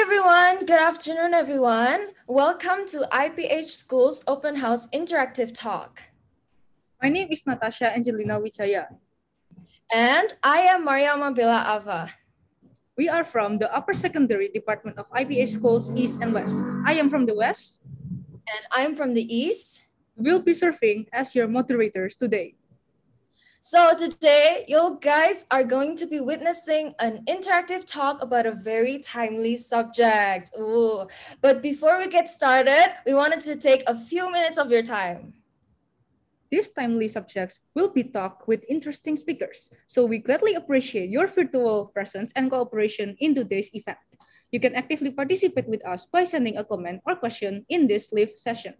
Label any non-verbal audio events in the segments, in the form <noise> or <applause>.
everyone. Good afternoon, everyone. Welcome to IPH School's Open House Interactive Talk. My name is Natasha Angelina Wichaya. And I am Mariama Bila Ava. We are from the Upper Secondary Department of IPH Schools East and West. I am from the West. And I am from the East. We'll be serving as your moderators today. So today, you guys are going to be witnessing an interactive talk about a very timely subject. Ooh. But before we get started, we wanted to take a few minutes of your time. These timely subjects will be talked with interesting speakers, so we gladly appreciate your virtual presence and cooperation in today's event. You can actively participate with us by sending a comment or question in this live session.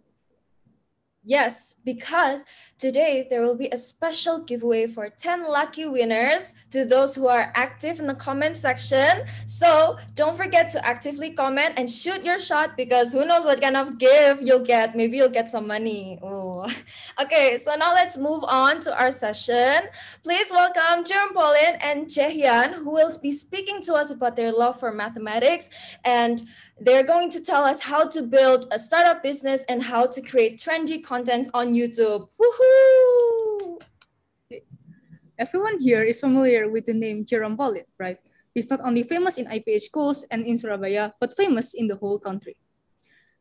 Yes, because today there will be a special giveaway for 10 lucky winners to those who are active in the comment section. So don't forget to actively comment and shoot your shot because who knows what kind of gift you'll get. Maybe you'll get some money. Ooh. <laughs> Okay, so now let's move on to our session. Please welcome Jerome Polin and Jaehyun, who will be speaking to us about their love for mathematics and they're going to tell us how to build a startup business and how to create trendy content on YouTube. Woohoo! Everyone here is familiar with the name Jerome Bolin, right? He's not only famous in IPH schools and in Surabaya, but famous in the whole country.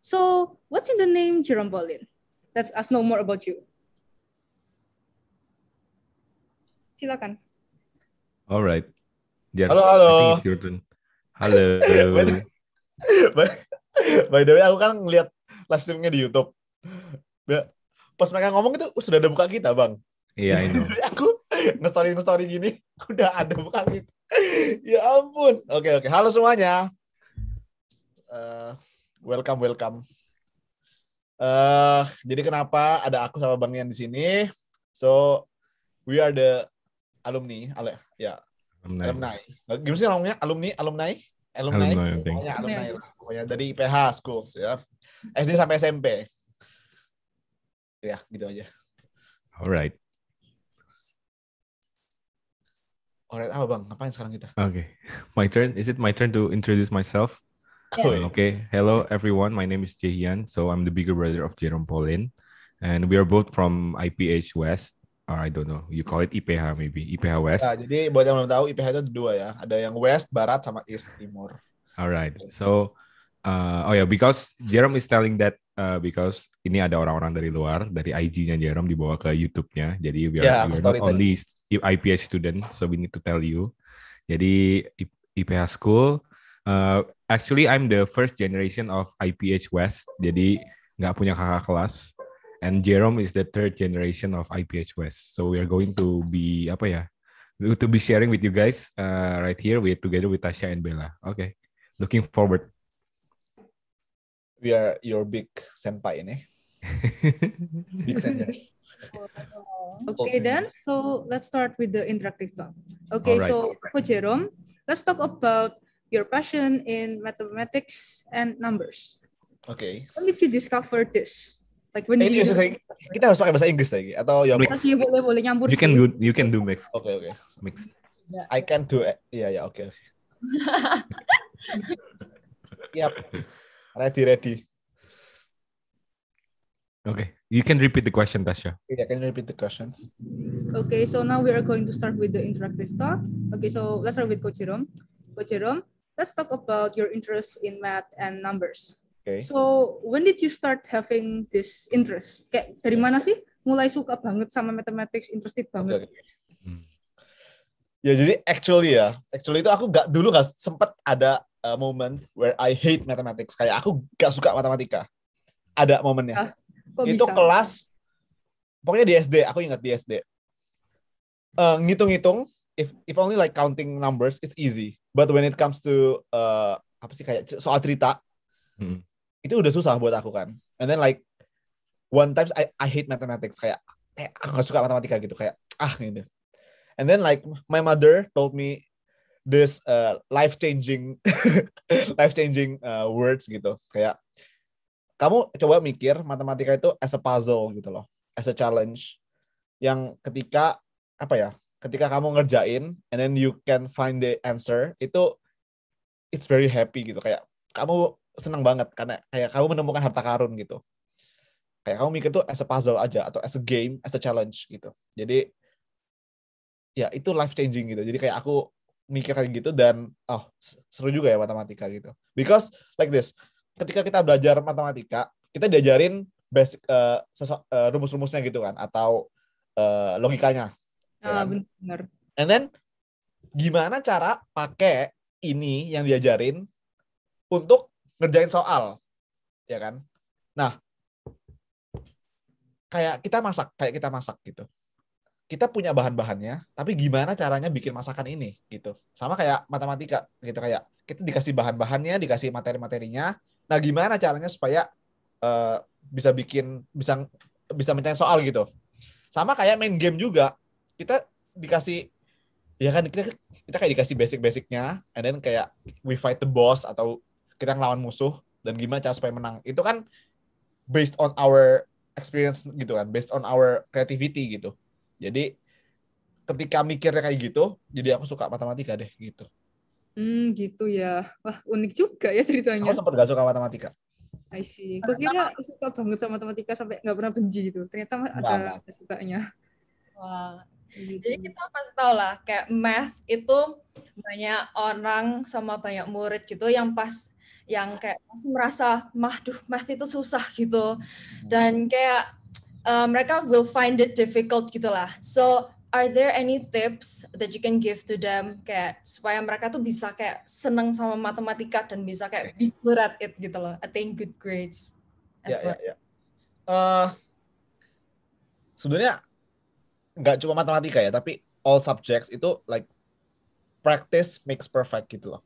So, what's in the name Jerome Bolin? Let's ask know more about you. Silakan. All right. Dear, Hello. <laughs> by, by the way aku kan ngeliat live streamnya di YouTube pas mereka ngomong itu sudah ada buka kita bang iya yeah, <laughs> itu aku ngestory ngestory gini <laughs> udah ada buka kita ya ampun oke okay, oke okay. halo semuanya uh, welcome welcome uh, jadi kenapa ada aku sama bang Nian di sini so we are the alumni ale ya yeah. alumni. alumni gimana sih namanya alumni alumni alumni, alumni pokoknya alumni lah, pokoknya dari IPH schools ya SD sampai SMP ya gitu aja alright alright apa bang ngapain sekarang kita oke okay. <laughs> my turn is it my turn to introduce myself yes. okay hello everyone my name is Jehian. so I'm the bigger brother of Jerome Paulin and we are both from IPH West Uh, I don't know. You call it IPH maybe. IPH West. Nah, jadi buat yang belum tahu IPH itu dua ya. Ada yang West, Barat sama East Timur. Alright. So uh, oh ya yeah, because Jerome is telling that uh, because ini ada orang-orang dari luar dari IG-nya Jerome dibawa ke YouTube-nya. Jadi we are, yeah, we are not only IPH student, so we need to tell you. Jadi IPH school uh, actually I'm the first generation of IPH West. Jadi nggak punya kakak kelas. and Jerome is the third generation of IPH West. So we are going to be apa ya? To be sharing with you guys uh, right here with together with Tasha and Bella. Okay, looking forward. We are your big senpai ne? <laughs> big seniors. Okay, then so let's start with the interactive talk. Okay, right. so aku Jerome, let's talk about your passion in mathematics and numbers. Okay. When did you discover this? Like when you do... kita harus pakai bahasa Inggris lagi atau ya mix. Masih boleh boleh nyampur. You can do, you can do mix. Oke okay, oke. Okay. Mix. Yeah. I can do it. Iya yeah, ya yeah, oke. Okay. yep. <laughs> Ready ready. Okay. You can repeat the question, Tasha. Yeah, I can repeat the questions? Okay, so now we are going to start with the interactive talk. Okay, so let's start with Coach Jerome. Coach Jerome, let's talk about your interest in math and numbers. Okay. So when did you start having this interest? Kayak dari mana sih mulai suka banget sama mathematics, interested banget? Okay. Hmm. Ya jadi actually ya, actually itu aku gak dulu gak sempet ada uh, moment where I hate mathematics. Kayak aku gak suka matematika. Ada momennya. Ah, itu bisa? kelas, pokoknya di SD. Aku ingat di SD. Uh, eh, ngitung-ngitung, if if only like counting numbers, it's easy. But when it comes to uh, apa sih kayak soal cerita, hmm itu udah susah buat aku kan and then like one times I I hate mathematics kayak eh, aku gak suka matematika gitu kayak ah gitu and then like my mother told me this uh, life changing life <laughs> changing uh, words gitu kayak kamu coba mikir matematika itu as a puzzle gitu loh as a challenge yang ketika apa ya ketika kamu ngerjain and then you can find the answer itu it's very happy gitu kayak kamu senang banget karena kayak kamu menemukan harta karun gitu kayak kamu mikir tuh as a puzzle aja atau as a game, as a challenge gitu. Jadi ya itu life changing gitu. Jadi kayak aku mikir kayak gitu dan oh seru juga ya matematika gitu. Because like this, ketika kita belajar matematika, kita diajarin basic uh, uh, rumus-rumusnya gitu kan atau uh, logikanya. Ya ah, kan? benar. And then gimana cara pakai ini yang diajarin untuk ngerjain soal, ya kan? Nah, kayak kita masak, kayak kita masak gitu. Kita punya bahan-bahannya, tapi gimana caranya bikin masakan ini gitu. Sama kayak matematika gitu kayak kita dikasih bahan-bahannya, dikasih materi-materinya. Nah, gimana caranya supaya uh, bisa bikin bisa bisa mencari soal gitu. Sama kayak main game juga, kita dikasih ya kan kita kita kayak dikasih basic-basicnya, and then kayak we fight the boss atau kita ngelawan musuh dan gimana cara supaya menang itu kan based on our experience gitu kan based on our creativity gitu jadi ketika mikirnya kayak gitu jadi aku suka matematika deh gitu hmm gitu ya wah unik juga ya ceritanya aku sempat gak suka matematika I see. Gue kira suka banget sama matematika sampai nggak pernah benci gitu. Ternyata gak, ada nah. sukanya. Wah, gitu. Jadi kita pasti tahu lah, kayak math itu banyak orang sama banyak murid gitu yang pas yang kayak masih merasa mah duh math itu susah gitu hmm. dan kayak uh, mereka will find it difficult gitulah so are there any tips that you can give to them kayak supaya mereka tuh bisa kayak seneng sama matematika dan bisa kayak be good at it gitu loh attain good grades as yeah, ya, well. yeah, ya. yeah. Uh, sebenarnya nggak cuma matematika ya tapi all subjects itu like practice makes perfect gitu loh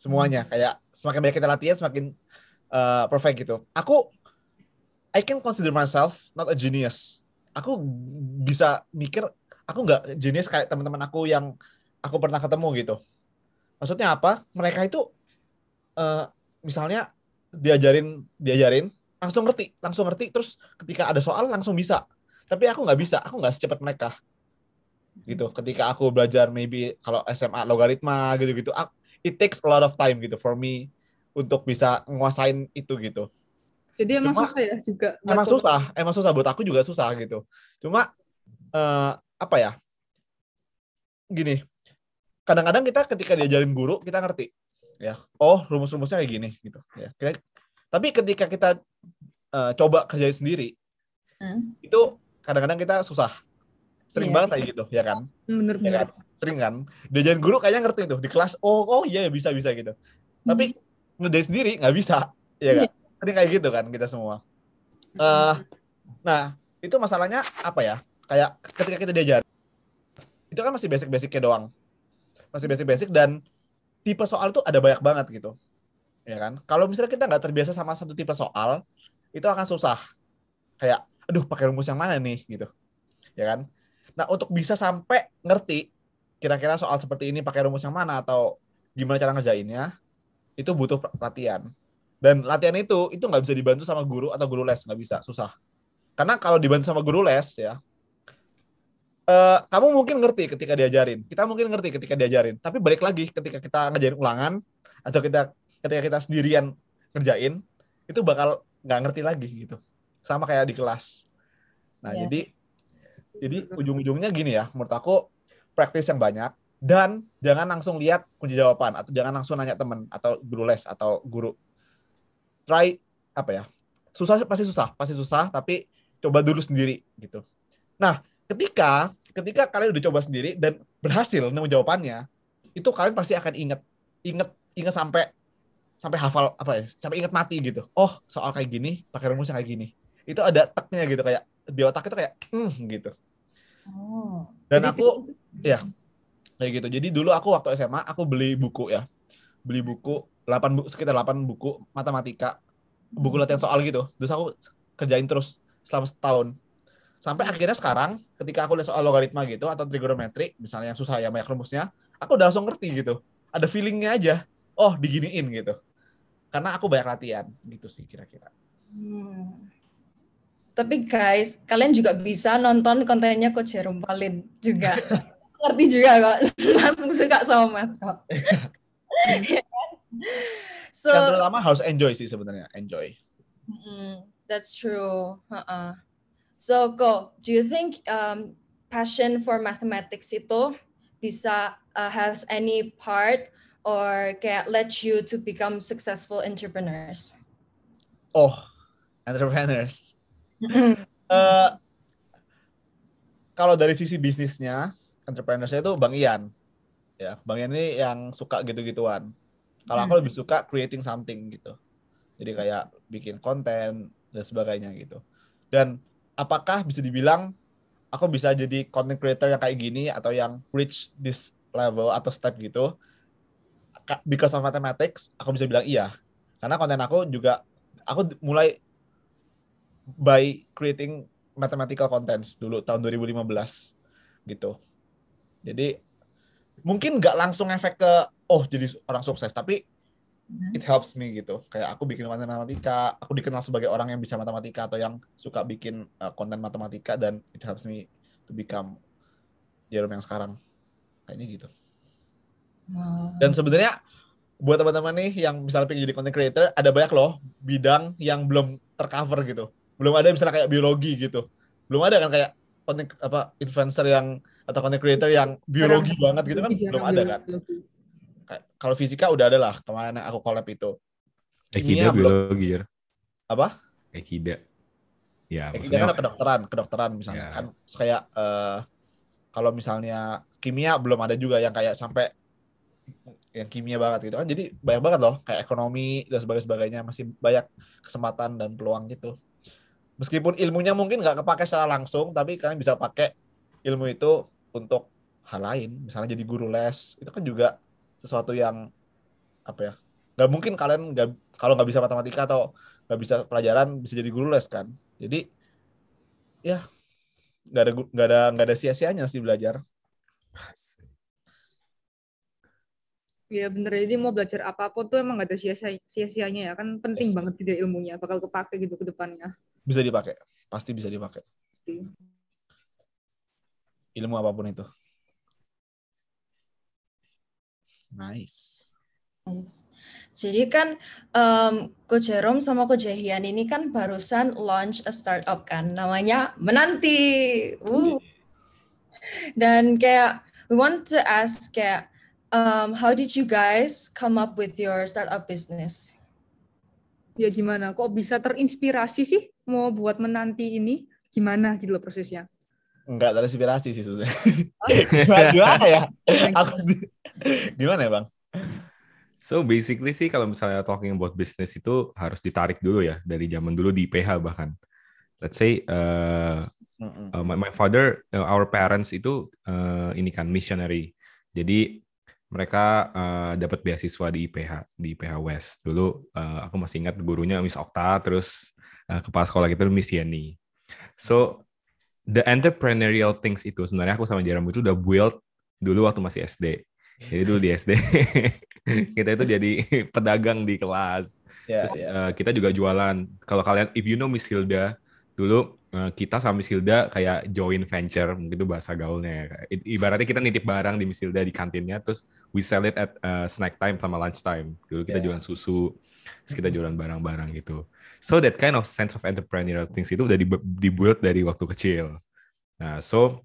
semuanya hmm. kayak semakin banyak kita latihan semakin uh, perfect gitu aku I can consider myself not a genius aku bisa mikir aku nggak genius kayak teman-teman aku yang aku pernah ketemu gitu maksudnya apa mereka itu uh, misalnya diajarin diajarin langsung ngerti langsung ngerti terus ketika ada soal langsung bisa tapi aku nggak bisa aku nggak secepat mereka gitu ketika aku belajar maybe kalau SMA logaritma gitu-gitu aku, it takes a lot of time gitu for me untuk bisa nguasain itu gitu. Jadi emang Cuma, susah ya juga. Emang susah, emang susah buat aku juga susah gitu. Cuma uh, apa ya? Gini, kadang-kadang kita ketika diajarin guru kita ngerti ya. Oh rumus-rumusnya kayak gini gitu. Ya. Tapi ketika kita uh, coba kerjain sendiri, hmm. itu kadang-kadang kita susah. Sering yeah. banget kayak gitu, ya kan? Menurut Ya kan? sering kan diajarin guru kayaknya ngerti tuh di kelas oh oh iya bisa bisa gitu tapi hmm. ngedate sendiri nggak bisa ya kan sering kayak gitu kan kita semua uh, nah itu masalahnya apa ya kayak ketika kita diajar itu kan masih basic-basicnya doang masih basic-basic dan tipe soal tuh ada banyak banget gitu ya kan kalau misalnya kita nggak terbiasa sama satu tipe soal itu akan susah kayak aduh pakai rumus yang mana nih gitu ya kan nah untuk bisa sampai ngerti kira-kira soal seperti ini pakai rumus yang mana atau gimana cara ngerjainnya itu butuh latihan dan latihan itu itu nggak bisa dibantu sama guru atau guru les nggak bisa susah karena kalau dibantu sama guru les ya eh, kamu mungkin ngerti ketika diajarin kita mungkin ngerti ketika diajarin tapi balik lagi ketika kita ngerjain ulangan atau kita ketika kita sendirian ngerjain itu bakal nggak ngerti lagi gitu sama kayak di kelas nah yeah. jadi jadi ujung-ujungnya gini ya menurut aku practice yang banyak dan jangan langsung lihat kunci jawaban atau jangan langsung nanya teman atau guru les atau guru. Try apa ya? Susah pasti susah, pasti susah tapi coba dulu sendiri gitu. Nah, ketika ketika kalian udah coba sendiri dan berhasil nemu jawabannya, itu kalian pasti akan inget inget inget sampai sampai hafal apa ya sampai inget mati gitu oh soal kayak gini pakai rumusnya kayak gini itu ada teknya gitu kayak di otak itu kayak mm, gitu Oh. Dan aku ya kayak gitu. Jadi dulu aku waktu SMA aku beli buku ya. Beli buku 8 bu sekitar 8 buku matematika. Buku hmm. latihan soal gitu. Terus aku kerjain terus selama setahun. Sampai hmm. akhirnya sekarang ketika aku lihat soal logaritma gitu atau trigonometri misalnya yang susah ya banyak rumusnya, aku udah langsung ngerti gitu. Ada feelingnya aja. Oh, diginiin gitu. Karena aku banyak latihan gitu sih kira-kira. Hmm. Tapi guys, kalian juga bisa nonton kontennya Coach Jerome Palin juga. <laughs> Ngerti juga kok, <laughs> langsung suka sama Matt kok. <laughs> so, yang harus enjoy sih sebenarnya, enjoy. That's true. Uh-uh. So, Go, do you think um, passion for mathematics itu bisa uh, has any part or get let you to become successful entrepreneurs? Oh, entrepreneurs uh, <laughs> kalau dari sisi bisnisnya, entrepreneur saya itu Bang Ian. Ya, Bang Ian ini yang suka gitu-gituan. Kalau aku hmm. lebih suka creating something gitu. Jadi kayak bikin konten dan sebagainya gitu. Dan apakah bisa dibilang aku bisa jadi content creator yang kayak gini atau yang reach this level atau step gitu? Because of mathematics, aku bisa bilang iya. Karena konten aku juga aku mulai by creating mathematical contents dulu tahun 2015 gitu. Jadi mungkin nggak langsung efek ke oh jadi orang sukses tapi hmm. it helps me gitu. Kayak aku bikin matematika, aku dikenal sebagai orang yang bisa matematika atau yang suka bikin uh, konten matematika dan it helps me to become Jerome yang sekarang. Kayaknya gitu. Dan sebenarnya buat teman-teman nih yang misalnya pengen jadi content creator, ada banyak loh bidang yang belum tercover gitu belum ada misalnya kayak biologi gitu belum ada kan kayak konten apa influencer yang atau content creator yang biologi Karena, banget gitu kan belum ada kan kalau fisika udah ada lah kemarin aku collab itu Ekida biologi ya apa Ekida ya Ekida kan kedokteran kedokteran misalnya ya. kan kayak uh, kalau misalnya kimia belum ada juga yang kayak sampai yang kimia banget gitu kan jadi banyak banget loh kayak ekonomi dan sebagainya masih banyak kesempatan dan peluang gitu meskipun ilmunya mungkin nggak kepake secara langsung tapi kalian bisa pakai ilmu itu untuk hal lain misalnya jadi guru les itu kan juga sesuatu yang apa ya Gak mungkin kalian nggak kalau nggak bisa matematika atau nggak bisa pelajaran bisa jadi guru les kan jadi ya nggak ada nggak ada nggak ada sia-sianya sih belajar Asik. Iya bener jadi mau belajar apapun tuh emang gak ada sia-sianya ya kan penting yes. banget tidak ilmunya bakal kepake gitu ke depannya. Bisa dipakai, pasti bisa dipakai. Pasti. Ilmu apapun itu. Nice. Nice. Jadi kan um, Ko Jerome sama Ko Jehian ini kan barusan launch a startup kan namanya Menanti. Woo. Iya. Dan kayak we want to ask kayak um, how did you guys come up with your startup business? Ya gimana? Kok bisa terinspirasi sih mau buat menanti ini? Gimana gitu loh prosesnya? Enggak terinspirasi sih sebenarnya. Oh, <laughs> gimana, gimana ya? Aku, gimana ya bang? So basically sih kalau misalnya talking about business itu harus ditarik dulu ya dari zaman dulu di PH bahkan. Let's say uh, uh, my, my father, uh, our parents itu uh, ini kan missionary. Jadi mereka uh, dapat beasiswa di IPH di IPH West dulu uh, aku masih ingat gurunya Miss Okta terus uh, kepala sekolah kita Miss Yani so the entrepreneurial things itu sebenarnya aku sama Jeremy itu udah build dulu waktu masih SD jadi dulu di SD <laughs> kita itu jadi <laughs> pedagang di kelas yeah, terus yeah. Ya. Uh, kita juga jualan kalau kalian if you know Miss Hilda dulu Eh, kita sama Miss Hilda kayak join venture mungkin itu bahasa gaulnya ya. ibaratnya kita nitip barang di Miss Hilda di kantinnya terus we sell it at uh, snack time sama lunch time dulu kita yeah. jualan susu terus kita mm-hmm. jualan barang-barang gitu so that kind of sense of entrepreneurial things itu udah dibuat dari waktu kecil nah so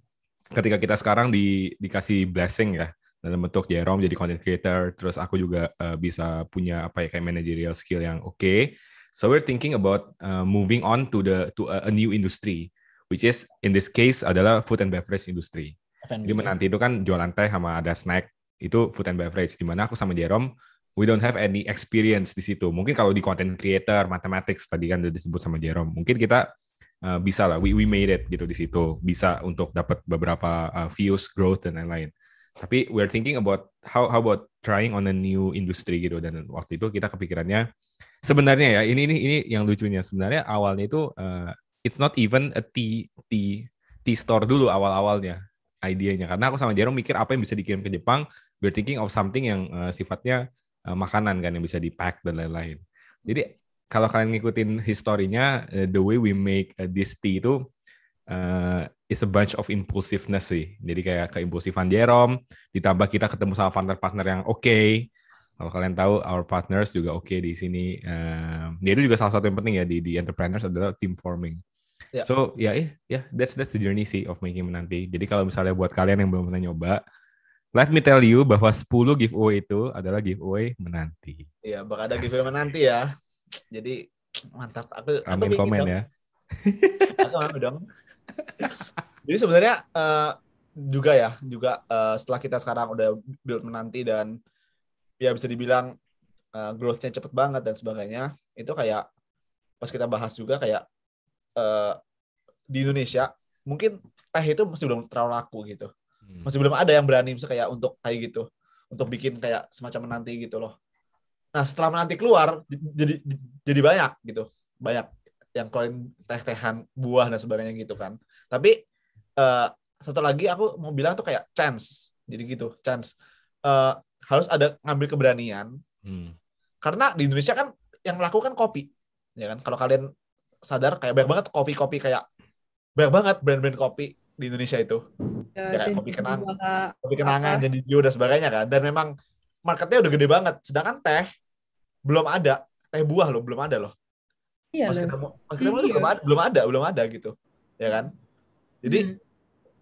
ketika kita sekarang di dikasih blessing ya dalam bentuk Jerome jadi content creator terus aku juga uh, bisa punya apa ya kayak managerial skill yang oke okay, So we're thinking about uh, moving on to the to a, a new industry, which is in this case adalah food and beverage industry. F&B. Jadi nanti itu kan jualan teh sama ada snack itu food and beverage. di mana aku sama Jerome we don't have any experience di situ. Mungkin kalau di content creator, mathematics tadi kan udah disebut sama Jerome, mungkin kita uh, bisa lah, we, we made it gitu di situ, bisa untuk dapat beberapa uh, views, growth dan lain-lain. Tapi we're thinking about how how about trying on a new industry gitu dan waktu itu kita kepikirannya sebenarnya ya ini ini ini yang lucunya sebenarnya awalnya itu uh, it's not even a tea tea tea store dulu awal awalnya idenya karena aku sama Jerome mikir apa yang bisa dikirim ke Jepang we're thinking of something yang uh, sifatnya uh, makanan kan yang bisa di pack dan lain-lain jadi kalau kalian ngikutin historinya uh, the way we make uh, this tea itu uh, is a bunch of impulsiveness sih jadi kayak keimpulsifan Jerome ditambah kita ketemu sama partner-partner yang oke okay, kalau kalian tahu, our partners juga oke okay di sini. uh, ya itu juga salah satu yang penting ya di di entrepreneurs adalah team forming. Yeah. So ya, yeah, yeah, that's that's the journey sih of making menanti. Jadi kalau misalnya buat kalian yang belum pernah nyoba, let me tell you bahwa 10 giveaway itu adalah giveaway menanti. Iya, yeah, bakal ada giveaway menanti ya. Jadi mantap. Aku Amin ya. <laughs> aku komen ya. aku dong. Jadi sebenarnya uh, juga ya, juga uh, setelah kita sekarang udah build menanti dan ya bisa dibilang uh, growth-nya cepet banget dan sebagainya itu kayak pas kita bahas juga kayak uh, di Indonesia mungkin teh itu masih belum terlalu laku gitu hmm. masih belum ada yang berani misalnya kayak untuk kayak gitu untuk bikin kayak semacam menanti gitu loh nah setelah menanti keluar jadi jadi banyak gitu banyak yang koin teh-tehan buah dan sebagainya gitu kan tapi uh, satu lagi aku mau bilang tuh kayak chance jadi gitu chance uh, harus ada ngambil keberanian hmm. karena di Indonesia kan yang melakukan kopi ya kan kalau kalian sadar kayak banyak banget kopi-kopi kayak banyak banget brand-brand kopi di Indonesia itu ya, ya kayak kopi kenang juga, kopi kenangan jadi jiwa dan sebagainya kan dan memang marketnya udah gede banget sedangkan teh belum ada teh buah loh belum ada loh iya, mas kita mas kita iya. belum ada belum ada belum ada gitu ya kan jadi hmm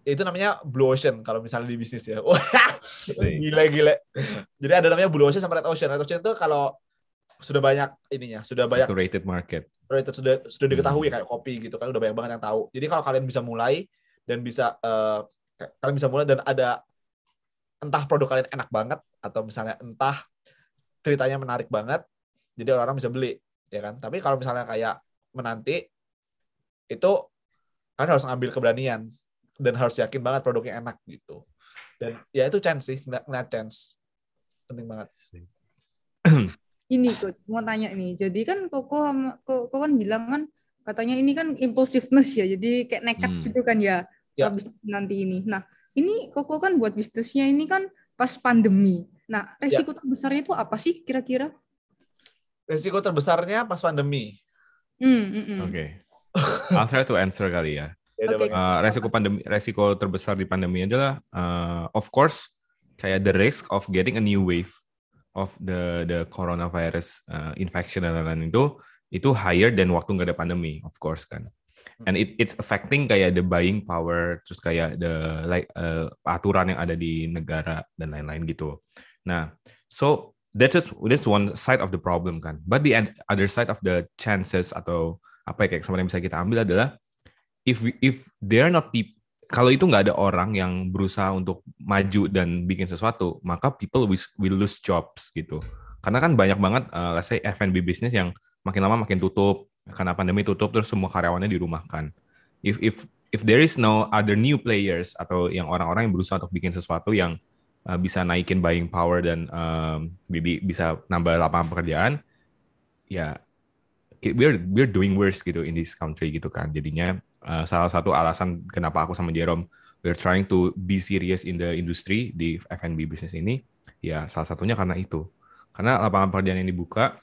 itu namanya blue ocean kalau misalnya di bisnis ya. gila <laughs> gila. Jadi ada namanya blue ocean sama red ocean. Red ocean itu kalau sudah banyak ininya, sudah banyak saturated market. Rated, sudah sudah hmm. diketahui hmm. kayak kopi gitu kan udah banyak banget yang tahu. Jadi kalau kalian bisa mulai dan bisa uh, kalian bisa mulai dan ada entah produk kalian enak banget atau misalnya entah ceritanya menarik banget, jadi orang-orang bisa beli ya kan. Tapi kalau misalnya kayak menanti itu kan harus ngambil keberanian dan harus yakin banget produknya enak gitu dan ya itu chance sih nggak not chance penting banget sih. <clears throat> ini kok mau tanya nih jadi kan koko koko kan bilang kan katanya ini kan impulsiveness ya jadi kayak nekat hmm. gitu kan ya, ya. Habis nanti ini nah ini koko kan buat bisnisnya ini kan pas pandemi nah ya. resiko ya. terbesarnya itu apa sih kira-kira resiko terbesarnya pas pandemi hmm, mm, mm, Oke. Okay. I'll try to answer kali ya okay. uh, eh, resiko pandemi resiko terbesar di pandemi adalah uh, of course kayak the risk of getting a new wave of the the coronavirus uh, infection dan lain-lain itu itu higher than waktu nggak ada pandemi of course kan hmm. and it it's affecting kayak the buying power terus kayak the like uh, aturan yang ada di negara dan lain-lain gitu nah so that's just, that's one side of the problem kan but the other side of the chances atau apa ya kayak yang bisa kita ambil adalah if if there not people kalau itu nggak ada orang yang berusaha untuk maju dan bikin sesuatu, maka people will, will lose jobs gitu. Karena kan banyak banget, uh, let's say F&B bisnis yang makin lama makin tutup karena pandemi tutup terus semua karyawannya dirumahkan. If if if there is no other new players atau yang orang-orang yang berusaha untuk bikin sesuatu yang uh, bisa naikin buying power dan um, bisa nambah lapangan pekerjaan, ya yeah, we're we're doing worse gitu in this country gitu kan. Jadinya Eh, salah satu alasan kenapa aku sama Jerome we're trying to be serious in the industry di F&B bisnis ini ya salah satunya karena itu karena lapangan pekerjaan yang dibuka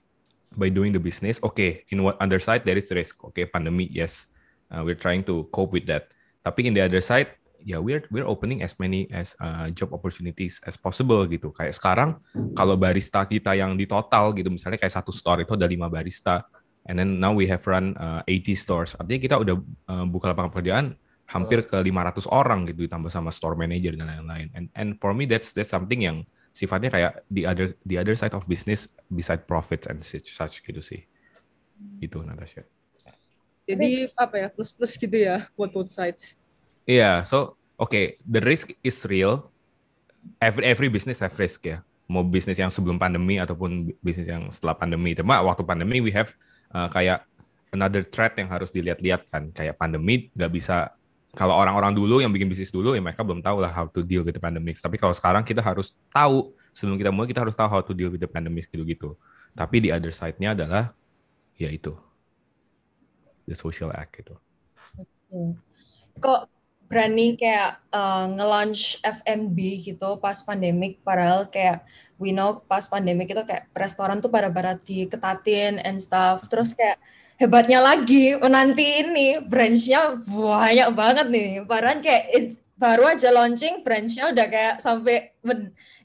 by doing the business oke okay, in what other side there is risk oke okay, pandemi yes uh, we're trying to cope with that tapi in the other side ya we're we're opening as many as uh, job opportunities as possible gitu kayak sekarang kalau barista kita yang di total gitu misalnya kayak satu store itu ada lima barista and then now we have run uh, 80 stores. Artinya kita udah uh, buka lapangan pekerjaan hampir ke 500 orang gitu ditambah sama store manager dan lain-lain. And and for me that's that's something yang sifatnya kayak the other the other side of business beside profits and such, such gitu sih. Gitu Natasha. Jadi apa ya plus-plus gitu ya buat both sides. Iya, yeah, so oke, okay, the risk is real. Every every business have risk ya. Mau bisnis yang sebelum pandemi ataupun bisnis yang setelah pandemi. Cuma waktu pandemi we have uh, kayak another threat yang harus dilihat-lihat kan kayak pandemi nggak bisa kalau orang-orang dulu yang bikin bisnis dulu ya mereka belum tahu lah how to deal with the pandemic tapi kalau sekarang kita harus tahu sebelum kita mulai kita harus tahu how to deal with the pandemic gitu-gitu tapi di other side-nya adalah yaitu the social act gitu. Kok berani kayak uh, nge-launch FMB gitu pas pandemik padahal kayak we know pas pandemik itu kayak restoran tuh pada-pada diketatin and stuff terus kayak hebatnya lagi menanti ini branchnya banyak banget nih padahal kayak it's, baru aja launching branchnya udah kayak sampai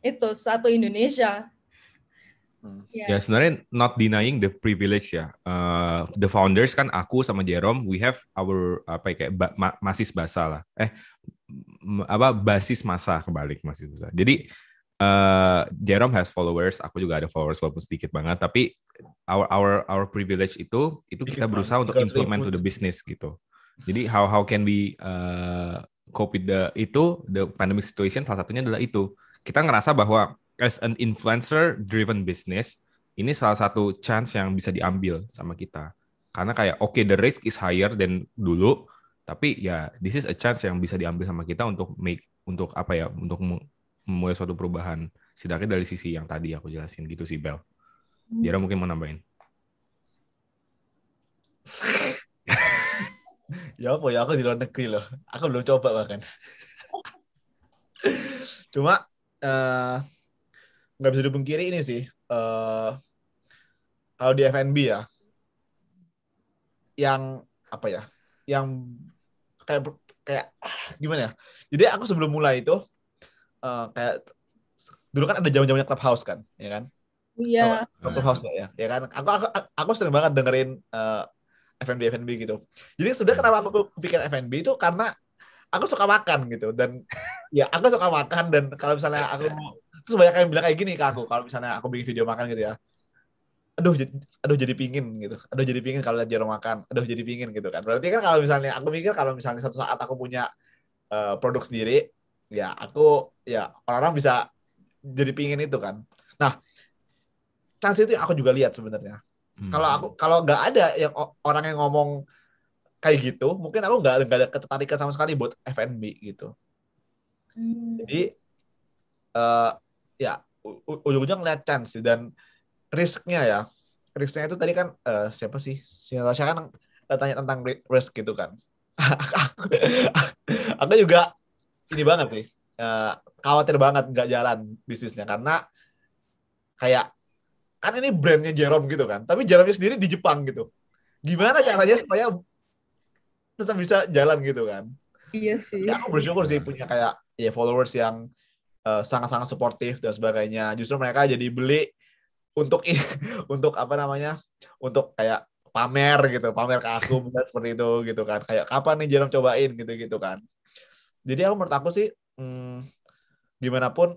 itu satu Indonesia Iya. Ya yeah, sebenarnya not denying the privilege ya. Uh, the founders kan aku sama Jerome, we have our apa ya, kayak ba ma masis basa lah. Eh apa basis masa kebalik masih basa. Jadi uh, Jerome has followers, aku juga ada followers walaupun sedikit banget, tapi our our our privilege itu itu kita berusaha untuk implement to the business gitu. Jadi how how can we uh, cope with the itu the pandemic situation salah satunya adalah itu. Kita ngerasa bahwa as an influencer driven business ini salah satu chance yang bisa diambil sama kita karena kayak oke okay, the risk is higher than dulu tapi ya this is a chance yang bisa diambil sama kita untuk make untuk apa ya untuk memulai suatu perubahan setidaknya dari sisi yang tadi aku jelasin gitu sih Bel hmm. Dira mungkin mau nambahin <laughs> ya apa ya aku di luar negeri loh aku belum coba bahkan <laughs> cuma uh, nggak bisa dipungkiri ini sih uh, eh, kalau di FNB ya yang apa ya yang kayak kayak ah, gimana ya jadi aku sebelum mulai itu uh, kayak dulu kan ada zaman zamannya clubhouse kan ya kan iya yeah. clubhouse ya ya kan aku aku aku sering banget dengerin uh, eh, FNB FNB gitu jadi sebenarnya kenapa aku pikir FNB itu karena aku suka makan gitu dan <laughs> ya aku suka makan dan kalau misalnya aku terus banyak yang bilang kayak gini ke aku kalau misalnya aku bikin video makan gitu ya aduh aduh jadi pingin gitu aduh jadi pingin kalau lihat jarum makan aduh jadi pingin gitu kan berarti kan kalau misalnya aku mikir kalau misalnya satu saat aku punya uh, produk sendiri ya aku ya orang-orang bisa jadi pingin itu kan nah chance itu aku juga lihat sebenarnya hmm. kalau aku kalau nggak ada yang orang yang ngomong kayak gitu mungkin aku nggak ada ketertarikan sama sekali buat F&B gitu hmm. jadi uh, ya ujung-ujungnya ngeliat chance sih dan risknya ya risknya itu tadi kan uh, siapa sih si Natasha kan tanya tentang risk gitu kan <laughs> aku, aku juga ini banget nih uh, eh, khawatir banget nggak jalan bisnisnya karena kayak kan ini brandnya Jerome gitu kan tapi Jerome sendiri di Jepang gitu gimana caranya supaya tetap bisa jalan gitu kan iya sih ya, aku bersyukur sih punya kayak ya followers yang sangat eh, sangat-sangat suportif dan sebagainya justru mereka jadi beli untuk <laughs> untuk apa namanya untuk kayak pamer gitu pamer ke aku bukan <laughs> seperti itu gitu kan kayak kapan nih jarum cobain gitu gitu kan jadi aku menurut aku sih hmm, gimana pun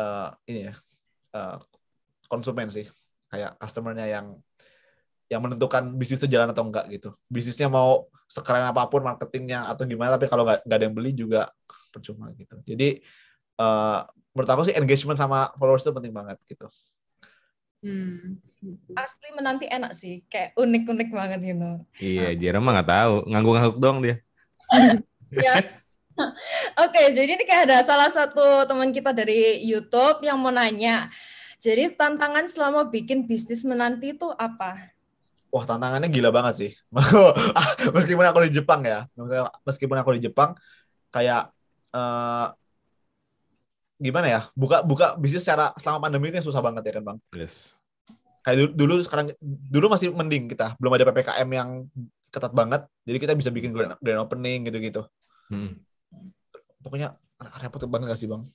uh, ini ya uh, konsumen sih kayak customernya yang yang menentukan bisnis itu jalan atau enggak gitu bisnisnya mau sekeren apapun marketingnya atau gimana tapi kalau nggak ada yang beli juga percuma gitu jadi uh, menurut aku sih engagement sama followers itu penting banget gitu Hmm. Asli menanti enak sih, kayak unik-unik banget gitu. Iya, um. Jera mah nggak tahu, ngangguk-ngangguk doang dia. <laughs> Ya. Oke, okay, jadi ini kayak ada salah satu teman kita dari YouTube yang mau nanya. Jadi tantangan selama bikin bisnis menanti itu apa? wah tantangannya gila banget sih. <laughs> Ah, meskipun aku di Jepang ya, meskipun aku di Jepang kayak uh, gimana ya? Buka buka bisnis secara selama pandemi itu susah banget ya kan, Bang? Yes. Kayak dulu, dulu sekarang dulu masih mending kita, belum ada PPKM yang ketat banget. Jadi kita bisa bikin grand, opening gitu-gitu. Hmm. Pokoknya repot banget gak sih, Bang?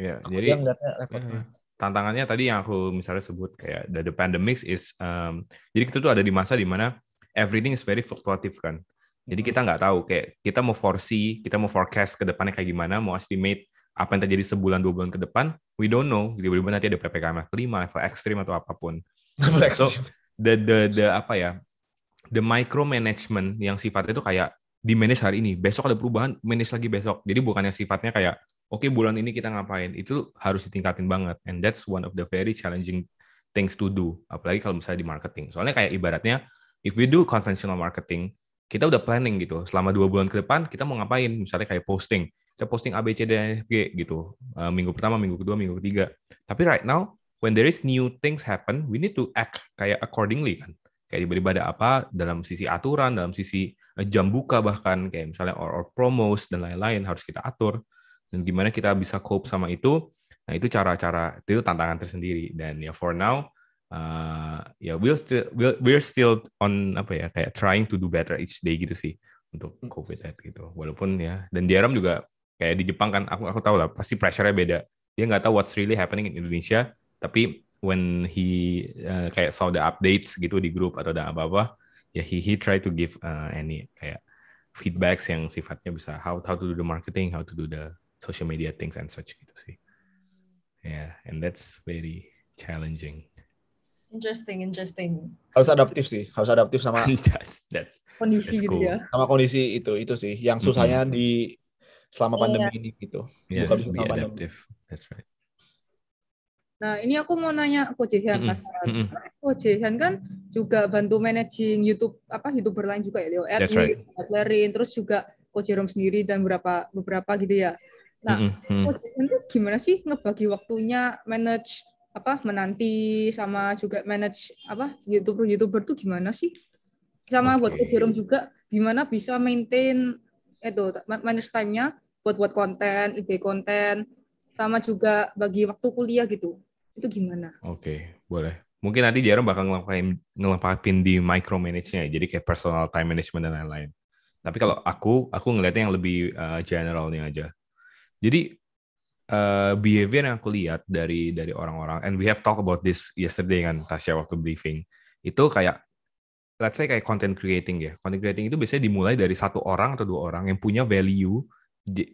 Iya, yeah, jadi yang repot. Yeah. Hmm tantangannya tadi yang aku misalnya sebut kayak the, the pandemics is um, jadi kita tuh ada di masa dimana everything is very fluctuative kan. Jadi mm-hmm. kita nggak tahu kayak kita mau foresee, kita mau forecast ke depannya kayak gimana, mau estimate apa yang terjadi sebulan dua bulan ke depan, we don't know. Tiba-tiba nanti ada ppkm level level ekstrim atau apapun. <laughs> so the, the the apa ya the micromanagement yang sifatnya itu kayak di manage hari ini, besok ada perubahan, manage lagi besok. Jadi bukannya sifatnya kayak oke okay, bulan ini kita ngapain itu harus ditingkatin banget and that's one of the very challenging things to do apalagi kalau misalnya di marketing soalnya kayak ibaratnya if we do conventional marketing kita udah planning gitu selama dua bulan ke depan kita mau ngapain misalnya kayak posting kita posting A, B, C, ABC e, F, G gitu e, minggu pertama minggu kedua minggu ketiga tapi right now when there is new things happen we need to act kayak accordingly kan kayak tiba-tiba ada apa dalam sisi aturan dalam sisi e, jam buka bahkan kayak misalnya or, or promos dan lain-lain harus kita atur dan gimana kita bisa cope sama itu nah itu cara-cara itu tantangan tersendiri dan ya for now uh, ya we're still we're, we're still on apa ya kayak trying to do better each day gitu sih untuk cope with that gitu walaupun ya dan di Aram juga kayak di Jepang kan aku aku tahu lah pasti pressure-nya beda dia nggak tahu what's really happening in Indonesia tapi when he uh, kayak saw the updates gitu di grup atau ada apa-apa ya he he try to give uh, any kayak feedbacks yang sifatnya bisa how how to do the marketing how to do the social media things and such gitu sih. Yeah, and that's very challenging. Interesting, interesting. Harus adaptif sih, harus adaptif sama that's, <laughs> that's, kondisi that's gitu cool. gitu ya. Sama kondisi itu itu sih yang susahnya mm -hmm. di selama iya. pandemi yeah. ini gitu. Yes, Bukan be adaptif. That's right. Nah, ini aku mau nanya Coach Jehan mm -hmm. Jehan kan juga bantu managing YouTube apa YouTuber lain juga ya, Leo Edwin, right. terus juga Coach Jerome sendiri dan beberapa beberapa gitu ya. Nah, mm-hmm. Mm. itu gimana sih ngebagi waktunya manage apa menanti sama juga manage apa youtuber youtuber tuh gimana sih? Sama okay. buat kejerum juga gimana bisa maintain itu manage time-nya buat buat konten, ide konten, sama juga bagi waktu kuliah gitu. Itu gimana? Oke, okay, boleh. Mungkin nanti Jarum bakal ngelengkapin, ngelengkapin di micromanage-nya, jadi kayak personal time management dan lain-lain. Tapi kalau aku, aku ngeliatnya yang lebih uh, generalnya aja. Jadi uh, behavior yang aku lihat dari dari orang-orang and we have talked about this yesterday kan Tasya waktu briefing itu kayak let's say kayak content creating ya content creating itu biasanya dimulai dari satu orang atau dua orang yang punya value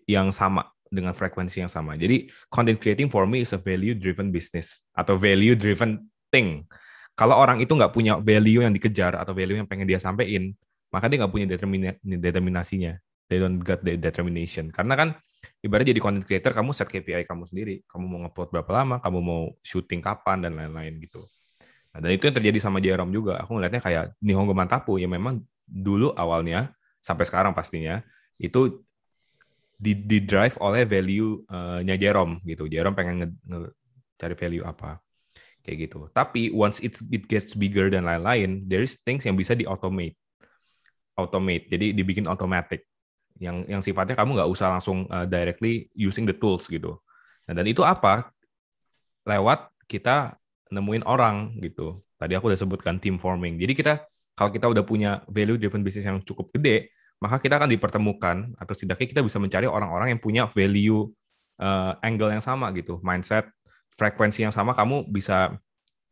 yang sama dengan frekuensi yang sama jadi content creating for me is a value driven business atau value driven thing kalau orang itu nggak punya value yang dikejar atau value yang pengen dia sampaikan, maka dia nggak punya determinasinya they don't got the determination karena kan ibaratnya jadi content creator kamu set KPI kamu sendiri kamu mau ngupload berapa lama kamu mau syuting kapan dan lain-lain gitu nah, dan itu yang terjadi sama Jerome juga aku ngeliatnya kayak Nihongo Mantapu yang memang dulu awalnya sampai sekarang pastinya itu di, di drive oleh value-nya eh, Jerome gitu Jerome pengen nge, nge, cari value apa kayak gitu tapi once it it gets bigger dan lain-lain there is things yang bisa di automate automate jadi dibikin automatic yang yang sifatnya kamu nggak usah langsung uh, directly using the tools gitu. Nah, dan itu apa? Lewat kita nemuin orang gitu. Tadi aku udah sebutkan team forming. Jadi kita kalau kita udah punya value driven business yang cukup gede, maka kita akan dipertemukan atau setidaknya kita bisa mencari orang-orang yang punya value uh, angle yang sama gitu, mindset, frekuensi yang sama, kamu bisa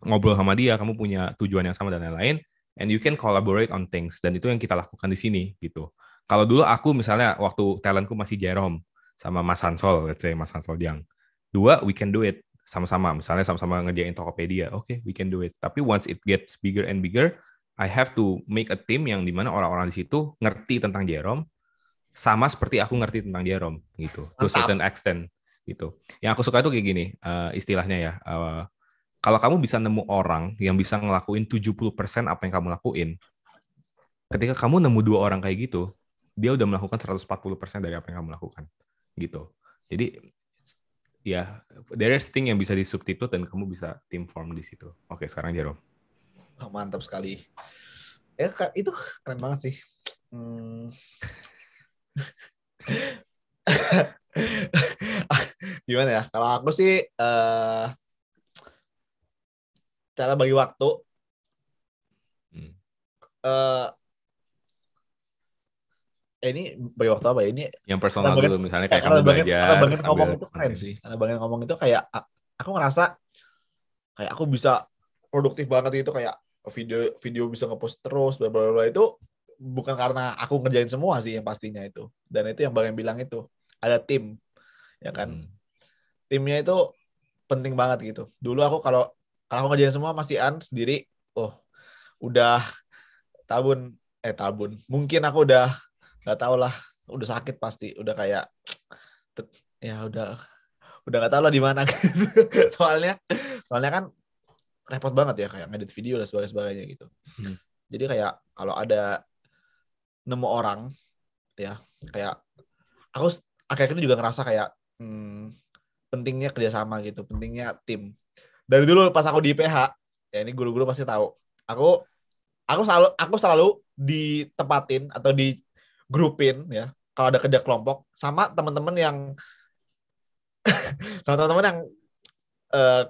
ngobrol sama dia, kamu punya tujuan yang sama dan lain-lain and you can collaborate on things dan itu yang kita lakukan di sini gitu. Kalau dulu aku misalnya waktu talentku masih Jerome sama Mas Hansol, let's say Mas Hansol yang Dua, we can do it sama-sama. Misalnya sama-sama ngediain Tokopedia, oke, okay, we can do it. Tapi once it gets bigger and bigger, I have to make a team yang dimana orang-orang di situ ngerti tentang Jerome, sama seperti aku ngerti tentang Jerome gitu, to certain extent gitu. Yang aku suka itu kayak gini uh, istilahnya ya. Uh, kalau kamu bisa nemu orang yang bisa ngelakuin 70% apa yang kamu lakuin, ketika kamu nemu dua orang kayak gitu, dia udah melakukan 140% dari apa yang kamu lakukan gitu. Jadi ya there is thing yang bisa disubstitute dan kamu bisa team form di situ. Oke, sekarang Jerome. Oh, mantap sekali. Ya itu keren banget sih. Hmm. <laughs> Gimana ya? Kalau aku sih uh, cara bagi waktu hmm. uh, Eh, ini bagi waktu apa ya ini yang personal dulu bagian, misalnya kayak kamu bagian, belajar karena bagian ngomong itu keren sih karena bagian ngomong itu kayak aku ngerasa kayak aku bisa produktif banget itu kayak video video bisa ngepost terus bla bla bla itu bukan karena aku ngerjain semua sih yang pastinya itu dan itu yang bagian bilang itu ada tim ya kan hmm. timnya itu penting banget gitu dulu aku kalau kalau aku ngerjain semua an sendiri oh udah tabun eh tabun mungkin aku udah nggak tau lah udah sakit pasti udah kayak ya udah udah nggak tau lah di mana <laughs> gitu. soalnya soalnya kan repot banget ya kayak ngedit video dan sebagainya, sebagainya gitu hmm. jadi kayak kalau ada nemu orang ya kayak aku akhirnya juga ngerasa kayak hmm, pentingnya kerjasama gitu pentingnya tim dari dulu pas aku di PH ya ini guru-guru pasti tahu aku aku selalu aku selalu ditempatin atau di grupin ya kalau ada kerja kelompok sama teman-teman yang <laughs> sama teman-teman yang uh,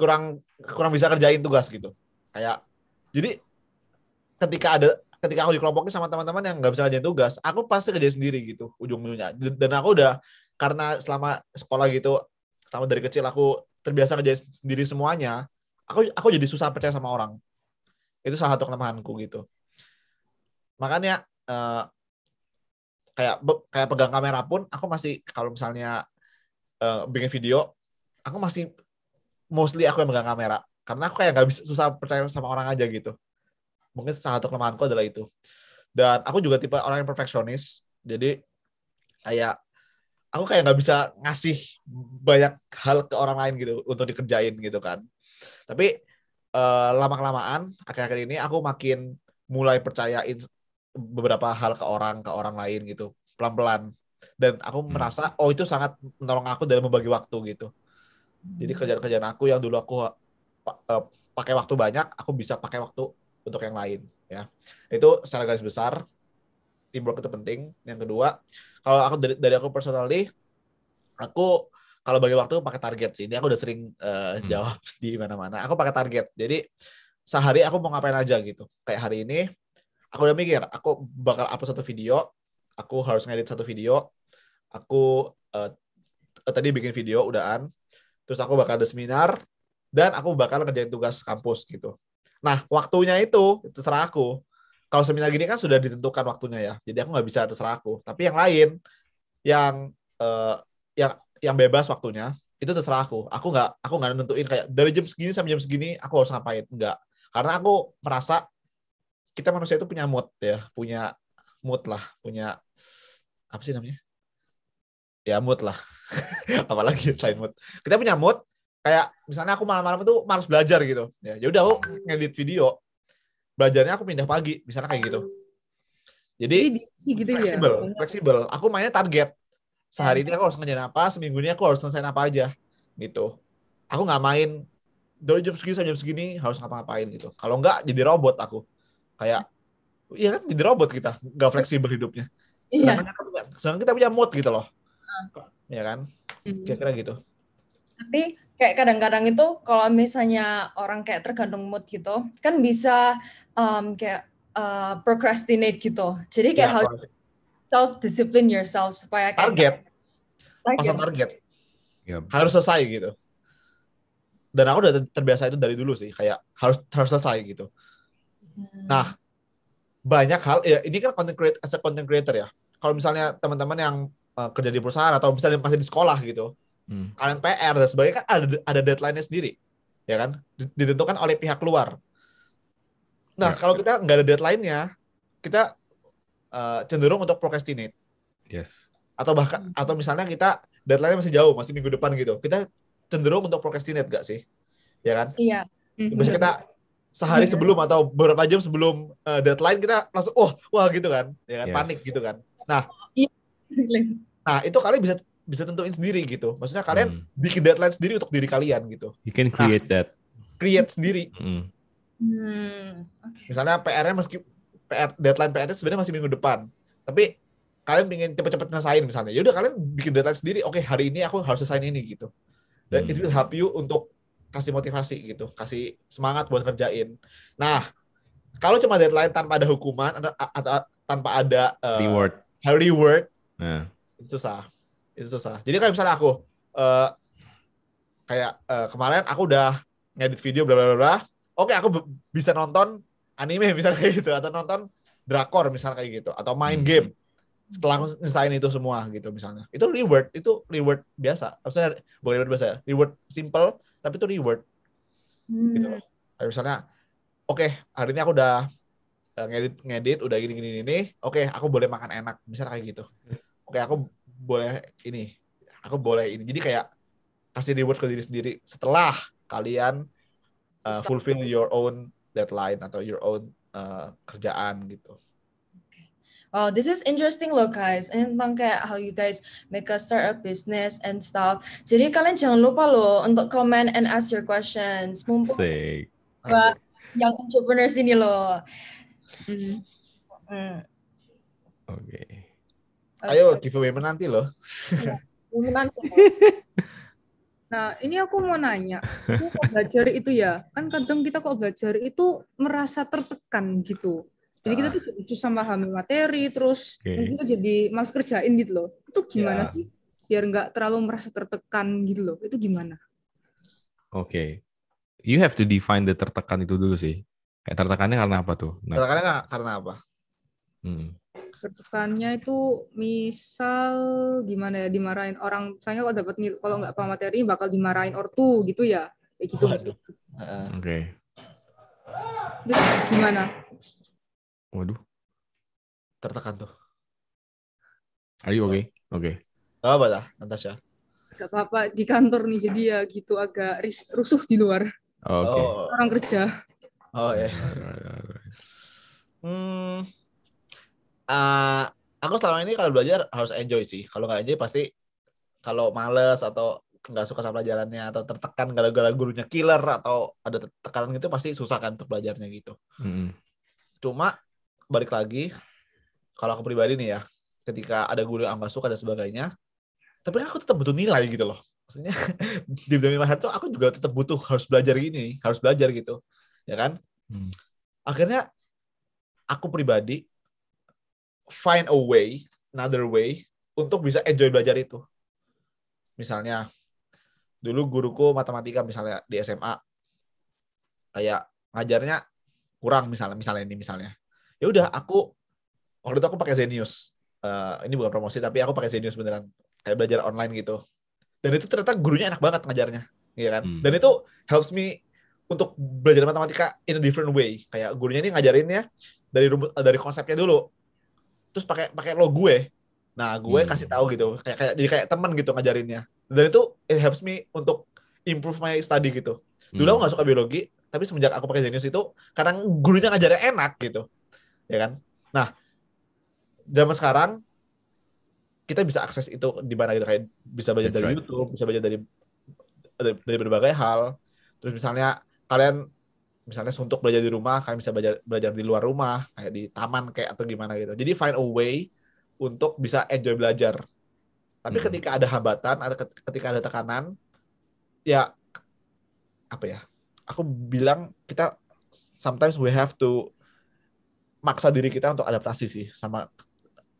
kurang kurang bisa kerjain tugas gitu kayak jadi ketika ada ketika aku dikelompokin sama teman-teman yang nggak bisa kerjain tugas aku pasti kerja sendiri gitu ujung-ujungnya dan aku udah karena selama sekolah gitu selama dari kecil aku terbiasa kerja sendiri semuanya aku aku jadi susah percaya sama orang itu salah satu kelemahanku gitu makanya uh, kayak kayak pegang kamera pun aku masih kalau misalnya uh, bikin video aku masih mostly aku yang pegang kamera karena aku kayak nggak bisa susah percaya sama orang aja gitu mungkin salah satu kelemahanku adalah itu dan aku juga tipe orang yang perfeksionis jadi kayak aku kayak nggak bisa ngasih banyak hal ke orang lain gitu untuk dikerjain gitu kan tapi uh, eh, lama kelamaan akhir-akhir ini aku makin mulai percaya beberapa hal ke orang ke orang lain gitu pelan pelan dan aku hmm. merasa oh itu sangat menolong aku dalam membagi waktu gitu jadi hmm. kerjaan kerjaan aku yang dulu aku uh, pakai waktu banyak aku bisa pakai waktu untuk yang lain ya itu secara garis besar teamwork itu penting yang kedua kalau aku dari, dari aku personally aku kalau bagi waktu pakai target sih ini aku udah sering uh, hmm. jawab <laughs> di mana-mana aku pakai target jadi sehari aku mau ngapain aja gitu kayak hari ini aku udah mikir aku bakal upload satu video aku harus ngedit satu video aku uh, tadi bikin video udahan terus aku bakal ada seminar dan aku bakal kerjain tugas kampus gitu nah waktunya itu terserah aku kalau seminar gini kan sudah ditentukan waktunya ya jadi aku nggak bisa terserah aku tapi yang lain yang uh, yang yang bebas waktunya itu terserah aku aku nggak aku nggak nentuin kayak dari jam segini sampai jam segini aku harus ngapain nggak karena aku merasa kita manusia itu punya mood ya, punya mood lah, punya apa sih namanya? Ya mood lah. <laughs> Apalagi selain mood. Kita punya mood kayak misalnya aku malam-malam itu harus belajar gitu. Ya, ya udah aku ngedit video. Belajarnya aku pindah pagi, misalnya kayak gitu. Jadi, Jadi gitu ya? fleksibel, ya. fleksibel. Aku mainnya target. Sehari ya. ini aku harus ngerjain apa, seminggu ini aku harus selesai apa aja gitu. Aku nggak main dari jam segini sampai jam segini harus ngapa-ngapain gitu. Kalau nggak jadi robot aku kayak iya kan jadi robot kita nggak fleksibel hidupnya iya. sedangkan kita punya mood gitu loh uh. ya kan hmm. kira-kira gitu tapi kayak kadang-kadang itu kalau misalnya orang kayak tergantung mood gitu kan bisa um, kayak uh, procrastinate gitu jadi kayak ya, self discipline yourself supaya kayak target pasang target yep. Ya. harus selesai gitu dan aku udah terbiasa itu dari dulu sih kayak harus harus selesai gitu Nah, hmm. banyak hal ya ini kan content creator as a content creator ya. Kalau misalnya teman-teman yang uh, kerja di perusahaan atau misalnya masih di sekolah gitu, hmm. kalian PR dan sebagainya kan ada ada deadline-nya sendiri. Ya kan? Ditentukan oleh pihak luar. Nah, ya. kalau kita nggak ada deadline-nya, kita uh, cenderung untuk procrastinate. Yes. Atau bahkan atau misalnya kita deadline-nya masih jauh, masih minggu depan gitu. Kita cenderung untuk procrastinate gak sih? Ya kan? Iya. Biasanya kita mm-hmm sehari yeah. sebelum atau beberapa jam sebelum uh, deadline kita langsung wah oh, wah gitu kan ya kan yes. panik gitu kan nah oh, iya, nah itu kalian bisa bisa tentuin sendiri gitu maksudnya kalian mm. bikin deadline sendiri untuk diri kalian gitu you can nah, create nah, that create sendiri mm. misalnya PR-nya meski PR deadline PR-nya sebenarnya masih minggu depan tapi kalian pengen cepet-cepet ngesain misalnya ya udah kalian bikin deadline sendiri oke hari ini aku harus selesai ini gitu dan hmm. itu help you untuk kasih motivasi gitu, kasih semangat buat kerjain. Nah, kalau cuma deadline tanpa ada hukuman atau, tanpa ada uh, reward, reward, yeah. itu susah, itu susah. Jadi kayak misalnya aku uh, kayak uh, kemarin aku udah ngedit video bla bla bla, oke okay, aku bisa nonton anime <laughs> misalnya kayak gitu atau nonton drakor misalnya kayak gitu atau main hmm. game setelah ngesain itu semua gitu misalnya itu reward itu reward biasa maksudnya boleh reward biasa ya reward simple tapi itu reward hmm. gitu loh hmm. kayak misalnya oke okay, hari ini aku udah eh, ngedit ngedit udah gini gini ini oke okay, aku boleh makan enak misalnya kayak gitu oke okay, aku boleh ini aku boleh ini jadi kayak kasih reward ke diri sendiri setelah kalian uh, fulfill your own deadline atau your own uh, kerjaan gitu oh this is interesting loh guys ini tentang kayak how you guys make a startup business and stuff jadi kalian jangan lupa loh untuk comment and ask your questions mumpung buat yang entrepreneurs ini loh mm-hmm. mm. oke okay. ayo giveaway menanti loh iya, menanti <laughs> Nah, ini aku mau nanya, aku kok belajar itu ya, kan kadang kita kok belajar itu merasa tertekan gitu. Jadi kita ah. tuh susah memahami materi, terus okay. kita jadi males kerjain gitu loh. Itu gimana yeah. sih? Biar nggak terlalu merasa tertekan gitu loh. Itu gimana? Oke. Okay. You have to define the tertekan itu dulu sih. Kayak tertekannya karena apa tuh? Nah. Tertekannya karena apa? Hmm. Tertekannya itu misal gimana ya dimarahin orang. Misalnya kalau dapat kalau nggak paham materi bakal dimarahin ortu gitu ya. Kayak gitu. Oke. Okay. gimana? Waduh. Tertekan tuh. Are you okay? Oke. Okay. Gak apa lah, Natasha. Gak apa-apa, di kantor nih jadi ya gitu agak rusuh di luar. Oke. Okay. Oh. Orang kerja. Oh ya. Yeah. hmm, uh, aku selama ini kalau belajar harus enjoy sih. Kalau nggak enjoy pasti kalau males atau nggak suka sama pelajarannya atau tertekan gara-gara gurunya killer atau ada tekanan gitu pasti susah kan untuk belajarnya gitu. Hmm. Cuma balik lagi kalau aku pribadi nih ya ketika ada guru yang masuk suka dan sebagainya tapi kan aku tetap butuh nilai gitu loh maksudnya <laughs> di bidang ilmu tuh aku juga tetap butuh harus belajar gini harus belajar gitu ya kan hmm. akhirnya aku pribadi find a way another way untuk bisa enjoy belajar itu misalnya dulu guruku matematika misalnya di SMA kayak ngajarnya kurang misalnya misalnya ini misalnya ya udah aku waktu itu aku pakai Zenius uh, ini bukan promosi tapi aku pakai Zenius beneran kayak belajar online gitu dan itu ternyata gurunya enak banget ngajarnya ya kan hmm. dan itu helps me untuk belajar matematika in a different way kayak gurunya ini ngajarinnya dari eh, dari konsepnya dulu terus pakai pakai lo gue nah gue hmm. kasih tahu gitu kayak kayak jadi kayak teman gitu ngajarinnya dan itu it helps me untuk improve my study gitu dulu hmm. aku nggak suka biologi tapi semenjak aku pakai Genius itu karena gurunya ngajarnya enak gitu ya kan? Nah, zaman sekarang kita bisa akses itu di mana gitu kayak bisa belajar That's dari right. YouTube, bisa belajar dari, dari berbagai hal. Terus misalnya kalian misalnya untuk belajar di rumah, kalian bisa belajar belajar di luar rumah, kayak di taman kayak atau gimana gitu. Jadi find a way untuk bisa enjoy belajar. Tapi hmm. ketika ada hambatan atau ketika ada tekanan, ya apa ya? Aku bilang kita sometimes we have to maksa diri kita untuk adaptasi sih sama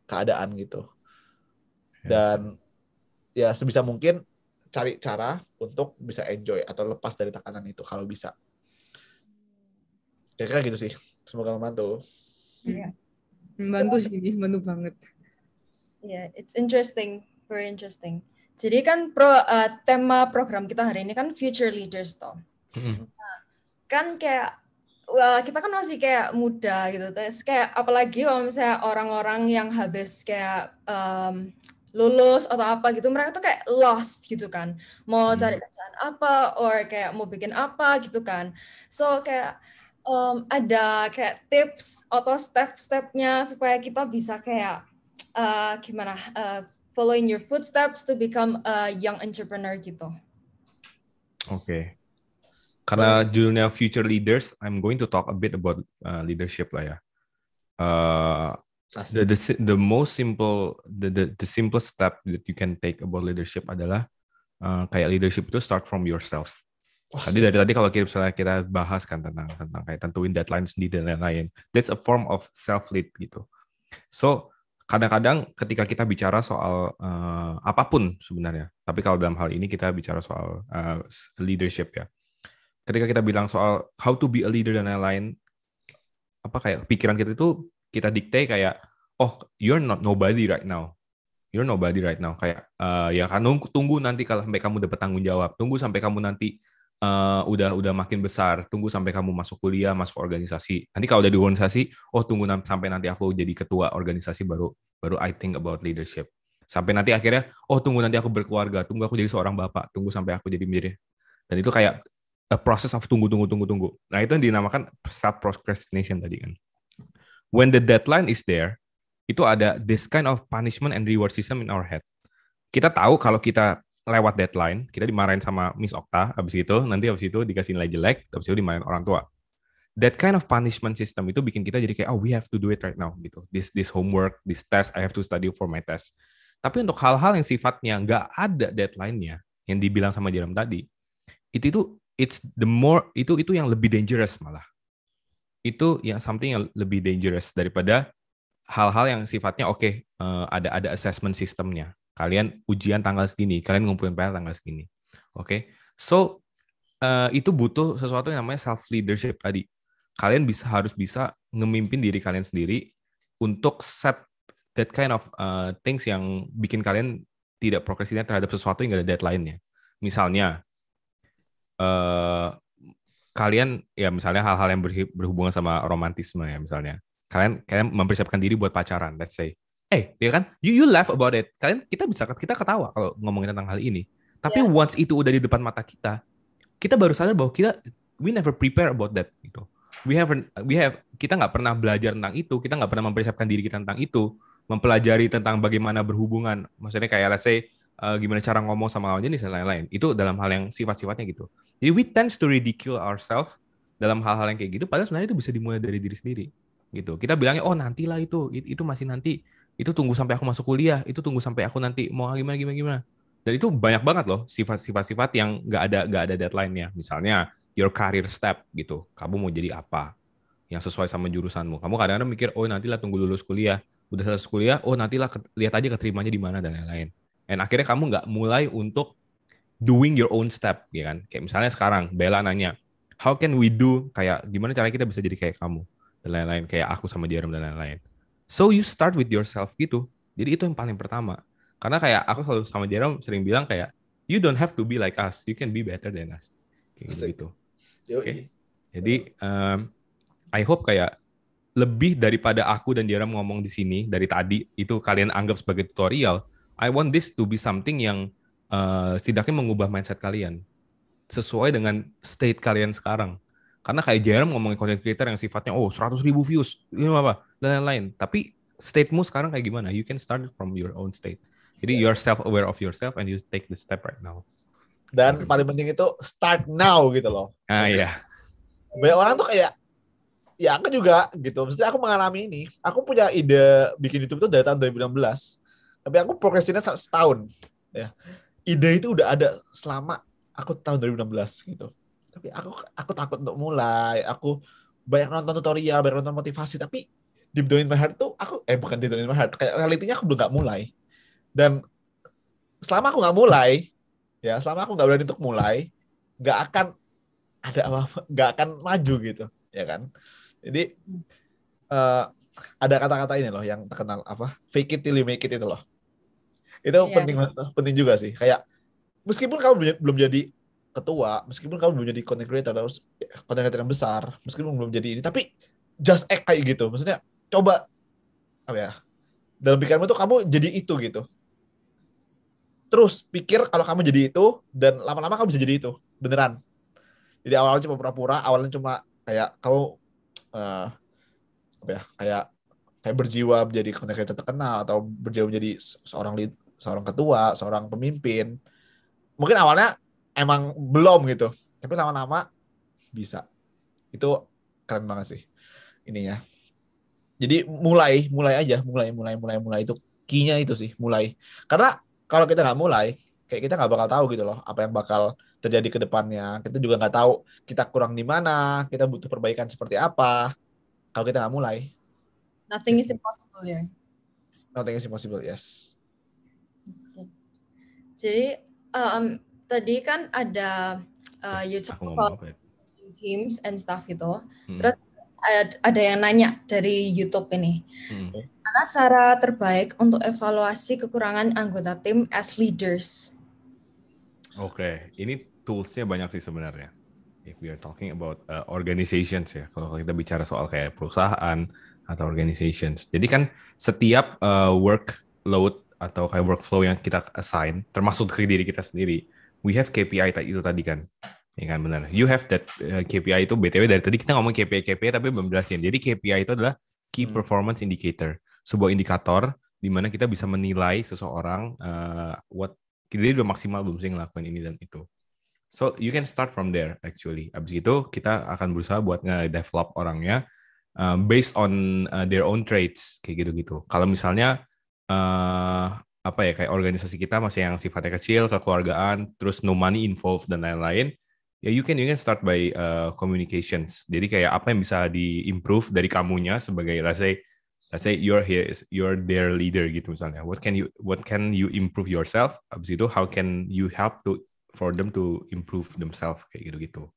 keadaan gitu. Ya. Dan ya sebisa mungkin cari cara untuk bisa enjoy atau lepas dari tekanan itu kalau bisa. Kira-kira gitu sih. Semoga membantu. Iya. Membantu sih, membantu banget. ya yeah, it's interesting, very interesting. Jadi kan pro, uh, tema program kita hari ini kan future leaders toh. Mm -hmm. Nah, kan kayak well, kita kan masih kayak muda gitu terus kayak apalagi kalau misalnya orang-orang yang habis kayak um, lulus atau apa gitu mereka tuh kayak lost gitu kan mau hmm. cari kerjaan apa or kayak mau bikin apa gitu kan so kayak um, ada kayak tips atau step-stepnya supaya kita bisa kayak uh, gimana uh, following your footsteps to become a young entrepreneur gitu. Oke, okay. Karena judulnya Future Leaders, I'm going to talk a bit about uh, leadership lah ya. Uh, the, the the most simple the, the the simplest step that you can take about leadership adalah uh, kayak leadership itu start from yourself. Oh, tadi dari tadi kalau kita kita bahas kan tentang tentang kayak tentuin deadline sendiri dan lain-lain. That's a form of self lead gitu. So kadang-kadang ketika kita bicara soal uh, apapun sebenarnya, tapi kalau dalam hal ini kita bicara soal uh, leadership ya ketika kita bilang soal how to be a leader dan lain-lain apa kayak pikiran kita itu kita dikte kayak oh you're not nobody right now you're nobody right now kayak uh, ya kan tunggu nanti kalau sampai kamu dapat tanggung jawab tunggu sampai kamu nanti uh, udah udah makin besar tunggu sampai kamu masuk kuliah masuk organisasi nanti kalau udah di organisasi oh tunggu sampai nanti aku jadi ketua organisasi baru baru I think about leadership sampai nanti akhirnya oh tunggu nanti aku berkeluarga tunggu aku jadi seorang bapak tunggu sampai aku jadi mirip dan itu kayak a process of tunggu tunggu tunggu tunggu. Nah, itu yang dinamakan self procrastination tadi kan. When the deadline is there, itu ada this kind of punishment and reward system in our head. Kita tahu kalau kita lewat deadline, kita dimarahin sama Miss Okta, habis itu nanti habis itu dikasih nilai jelek, habis itu dimarahin orang tua. That kind of punishment system itu bikin kita jadi kayak oh we have to do it right now gitu. This this homework, this test, I have to study for my test. Tapi untuk hal-hal yang sifatnya nggak ada deadline-nya, yang dibilang sama Jerem tadi, itu itu it's the more itu itu yang lebih dangerous malah itu yang something yang lebih dangerous daripada hal-hal yang sifatnya oke okay, eh, ada ada assessment sistemnya kalian ujian tanggal segini kalian ngumpulin PR tanggal segini oke okay? so uh, itu butuh sesuatu yang namanya self leadership tadi kalian bisa harus bisa ngemimpin diri kalian sendiri untuk set that kind of uh, things yang bikin kalian tidak progresinya terhadap sesuatu yang gak ada deadline-nya. Misalnya, uh, kalian ya misalnya hal-hal yang berhubungan sama romantisme ya misalnya kalian kalian mempersiapkan diri buat pacaran let's say eh hey, ya kan you you laugh about it kalian kita bisa kita ketawa kalau ngomongin tentang hal ini tapi yeah. once itu udah di depan mata kita kita baru sadar bahwa kita we never prepare about that gitu we have we have kita nggak pernah belajar tentang itu kita nggak pernah mempersiapkan diri kita tentang itu mempelajari tentang bagaimana berhubungan maksudnya kayak let's say uh, gimana cara ngomong sama lawan jenis dan lain-lain. Itu dalam hal yang sifat-sifatnya gitu. Jadi we tend to ridicule ourselves dalam hal-hal yang kayak gitu. Padahal sebenarnya itu bisa dimulai dari diri sendiri gitu. Kita bilangnya oh nantilah itu, itu masih nanti, itu tunggu sampai aku masuk kuliah, itu tunggu sampai aku nanti mau ah, gimana gimana gimana. Dan itu banyak banget loh sifat-sifat-sifat yang nggak ada nggak ada deadline-nya. Misalnya your career step gitu. Kamu mau jadi apa? Yang sesuai sama jurusanmu. Kamu kadang-kadang mikir, oh nantilah tunggu lulus kuliah. Udah selesai kuliah, oh nantilah lihat aja keterimanya di mana dan lain-lain and akhirnya kamu nggak mulai untuk doing your own step ya kan kayak misalnya sekarang Bella nanya how can we do kayak gimana cara kita bisa jadi kayak kamu dan lain-lain kayak aku sama Jerem dan lain-lain so you start with yourself gitu jadi itu yang paling pertama karena kayak aku selalu sama Jerem sering bilang kayak you don't have to be like us you can be better than us kayak gitu Asik. gitu okay? Iya. jadi um, I hope kayak lebih daripada aku dan Jerem ngomong di sini dari tadi itu kalian anggap sebagai tutorial I want this to be something yang uh, setidaknya mengubah mindset kalian sesuai dengan state kalian sekarang. Karena kayak Jerem ngomongin content creator yang sifatnya oh 100 ribu views, ini apa dan lain-lain. Tapi statemu sekarang kayak gimana? You can start from your own state. Jadi yeah. you self aware of yourself and you take the step right now. Dan okay. paling penting itu start now gitu loh. Ah iya. Yeah. Banyak orang tuh kayak ya aku juga gitu. Maksudnya aku mengalami ini. Aku punya ide bikin YouTube tuh dari tahun 2016 tapi aku progresinya setahun ya ide itu udah ada selama aku tahun 2016 gitu tapi aku aku takut untuk mulai aku banyak nonton tutorial banyak nonton motivasi tapi di Domain My Heart tuh aku eh bukan di Domain My kayak realitinya aku belum nggak mulai dan selama aku nggak mulai ya selama aku nggak berani untuk mulai nggak akan ada apa nggak akan maju gitu ya kan jadi uh, ada kata-kata ini loh yang terkenal apa fake it till you make it itu loh itu yeah. penting penting juga sih kayak meskipun kamu belum jadi ketua meskipun kamu belum jadi content creator terus content creator yang besar meskipun belum jadi ini tapi just act kayak gitu maksudnya coba apa ya dalam pikiranmu tuh kamu jadi itu gitu terus pikir kalau kamu jadi itu dan lama-lama kamu bisa jadi itu beneran jadi awalnya cuma pura-pura awalnya cuma kayak kamu uh, apa ya kayak kayak berjiwa menjadi content creator terkenal atau berjiwa menjadi seorang lead, seorang ketua, seorang pemimpin. Mungkin awalnya emang belum gitu, tapi lama-lama bisa. Itu keren banget sih ini ya. Jadi mulai, mulai aja, mulai, mulai, mulai, mulai itu kinya itu sih, mulai. Karena kalau kita nggak mulai, kayak kita nggak bakal tahu gitu loh apa yang bakal terjadi ke depannya. Kita juga nggak tahu kita kurang di mana, kita butuh perbaikan seperti apa. Kalau kita nggak mulai, nothing is impossible ya. Yeah. Nothing is impossible, yes. Jadi um, tadi kan ada uh, you talk about ya? teams and stuff gitu. Hmm. Terus ada yang nanya dari YouTube ini. Hmm. Mana cara terbaik untuk evaluasi kekurangan anggota tim as leaders? Oke, okay. ini toolsnya banyak sih sebenarnya. If we are talking about uh, organizations ya, kalau kita bicara soal kayak perusahaan atau organizations. Jadi kan setiap uh, workload atau kayak workflow yang kita assign, termasuk ke diri kita sendiri, we have KPI itu tadi kan. Ya kan benar. You have that eh, KPI itu BTW dari tadi kita ngomong KPI KPI tapi belum jelasin. Jadi KPI itu adalah key hmm. performance indicator, sebuah indikator di mana kita bisa menilai seseorang uh, what kita udah maksimal belum sih ngelakuin ini dan itu. So you can start from there actually. Abis itu kita akan berusaha buat nge-develop orangnya uh, based on uh, their own traits kayak gitu-gitu. Kalau misalnya uh, apa ya kayak organisasi kita masih yang sifatnya kecil, kekeluargaan, terus no money involved dan lain-lain, ya you can you can start by uh, communications. Jadi kayak apa yang bisa di improve dari kamunya sebagai let's say let's say you're here you're their leader gitu misalnya. What can you what can you improve yourself? Abis itu how can you help to for them to improve themselves kayak gitu-gitu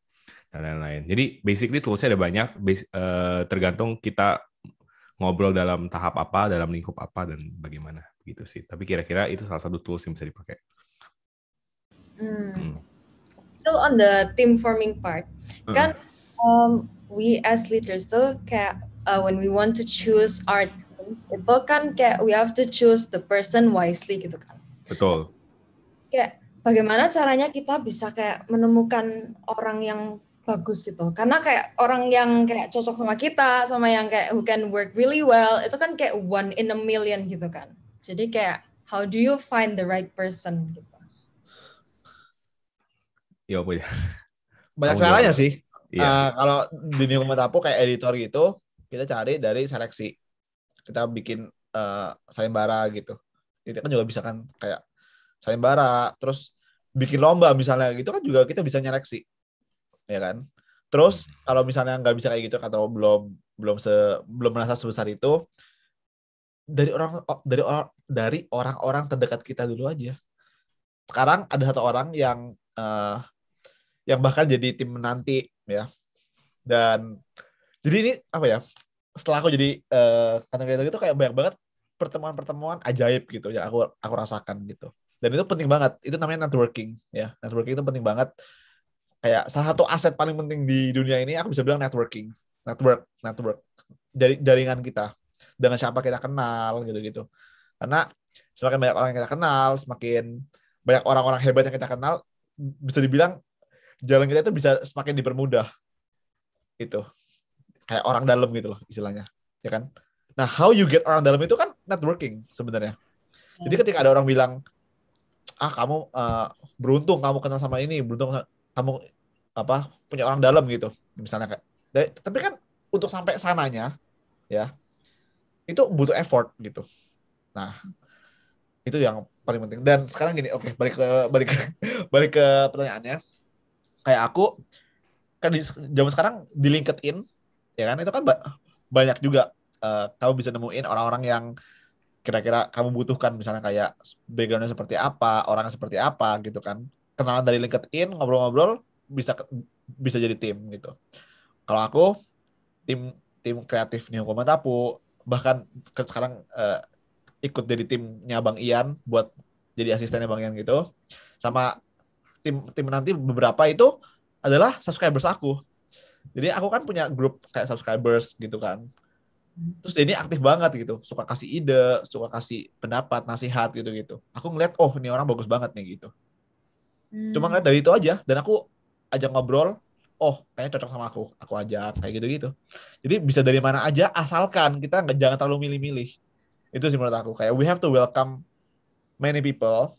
dan lain-lain. Jadi basically toolsnya ada banyak, uh, tergantung kita ngobrol dalam tahap apa, dalam lingkup apa, dan bagaimana gitu sih. Tapi kira-kira itu salah satu tools yang bisa dipakai. Hmm. Hmm. Still on the team forming part, hmm. kan um, we as leaders tuh kayak uh, when we want to choose our teams itu kan kayak we have to choose the person wisely gitu kan. Betul. Kayak bagaimana caranya kita bisa kayak menemukan orang yang bagus gitu karena kayak orang yang kayak cocok sama kita sama yang kayak who can work really well itu kan kayak one in a million gitu kan jadi kayak how do you find the right person gitu ya apa ya banyak caranya sih iya. uh, kalau di lingkungan aku kayak editor gitu kita cari dari seleksi kita bikin uh, sayembara gitu itu kan juga bisa kan kayak sayembara terus bikin lomba misalnya gitu kan juga kita bisa nyeleksi ya kan terus hmm. kalau misalnya nggak bisa kayak gitu atau belum belum se belum merasa sebesar itu dari orang dari orang dari orang-orang terdekat kita dulu aja sekarang ada satu orang yang uh, yang bahkan jadi tim menanti ya dan jadi ini apa ya setelah aku jadi uh, eh, kayak gitu kayak banyak banget pertemuan-pertemuan ajaib gitu yang aku aku rasakan gitu dan itu penting banget itu namanya networking ya networking itu penting banget kayak salah satu aset paling penting di dunia ini aku bisa bilang networking network network dari jaringan kita dengan siapa kita kenal gitu-gitu karena semakin banyak orang yang kita kenal semakin banyak orang-orang hebat yang kita kenal bisa dibilang jalan kita itu bisa semakin dipermudah itu kayak orang dalam gitu loh istilahnya ya kan nah how you get orang dalam itu kan networking sebenarnya jadi hmm. ketika ada orang bilang ah kamu uh, beruntung kamu kenal sama ini beruntung kamu apa punya orang dalam gitu misalnya kayak tapi kan untuk sampai sananya ya itu butuh effort gitu nah itu yang paling penting dan sekarang gini oke okay, balik ke balik ke, <laughs> balik ke pertanyaannya kayak aku kan di zaman sekarang di LinkedIn ya kan itu kan ba banyak juga uh, kamu bisa nemuin orang-orang yang kira-kira kamu butuhkan misalnya kayak backgroundnya seperti apa orangnya seperti apa gitu kan kenalan dari LinkedIn ngobrol-ngobrol bisa bisa jadi tim gitu kalau aku tim tim kreatif nih hukuman tapu bahkan sekarang uh, ikut jadi timnya Bang Ian buat jadi asistennya Bang Ian gitu sama tim tim nanti beberapa itu adalah subscribers aku jadi aku kan punya grup kayak subscribers gitu kan terus ini aktif banget gitu suka kasih ide suka kasih pendapat nasihat gitu gitu aku ngeliat oh ini orang bagus banget nih gitu hmm. cuma ngeliat dari itu aja dan aku ajak ngobrol oh kayaknya cocok sama aku aku ajak kayak gitu gitu jadi bisa dari mana aja asalkan kita nggak jangan terlalu milih-milih itu sih menurut aku kayak we have to welcome many people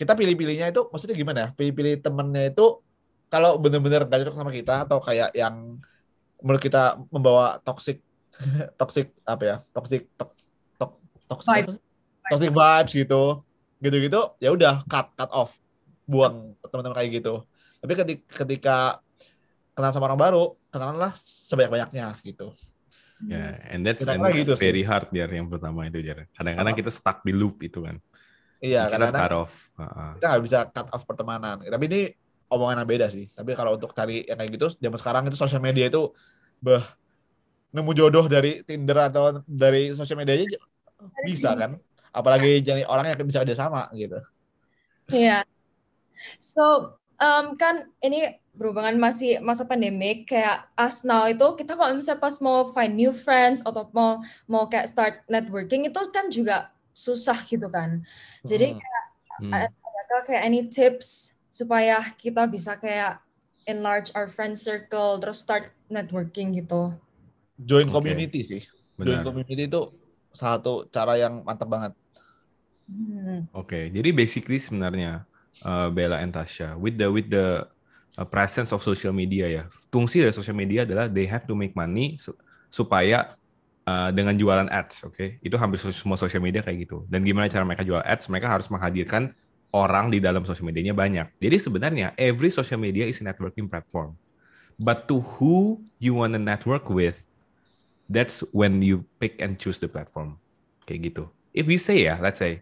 kita pilih-pilihnya itu maksudnya gimana ya pilih-pilih temennya itu kalau bener-bener gak cocok sama kita atau kayak yang menurut kita membawa toxic <laughs> toxic apa ya toxic to, to, toxic vibes. toxic vibes gitu gitu-gitu ya udah cut cut off buang hmm. teman-teman kayak gitu tapi ketika, ketika kenalan sama orang baru kenalanlah sebanyak-banyaknya gitu Ya, yeah, and that's, and gitu that's gitu very sih. hard ya yang pertama itu Jar. Kadang-kadang kita stuck di loop itu kan. Iya, karena -kadang cut off. Uh -huh. Kita nggak bisa cut off pertemanan. Tapi ini omongan yang beda sih. Tapi kalau untuk cari yang kayak gitu, zaman sekarang itu sosial media itu beh nemu jodoh dari Tinder atau dari sosial media aja bisa kan. Apalagi jadi orang yang bisa kerja sama gitu. Iya. Yeah. So um, kan ini berhubungan masih masa pandemik kayak as now itu kita kalau misalnya pas mau find new friends atau mau mau kayak start networking itu kan juga susah gitu kan. Jadi hmm. kayak hmm. Eh, ada kayak any tips supaya kita bisa kayak enlarge our friend circle terus start networking gitu. Join community okay. sih. Benar. Join community itu satu cara yang mantap banget. Hmm. Oke, okay. jadi basically sebenarnya uh, Bella and Tasha with the with the uh, presence of social media ya. Fungsi dari social media adalah they have to make money supaya uh, dengan jualan ads, oke? Okay? Itu hampir semua social media kayak gitu. Dan gimana cara mereka jual ads? Mereka harus menghadirkan orang di dalam social medianya banyak. Jadi sebenarnya every social media is a networking platform. But to who you wanna network with, that's when you pick and choose the platform. Kayak gitu. If we say ya, let's say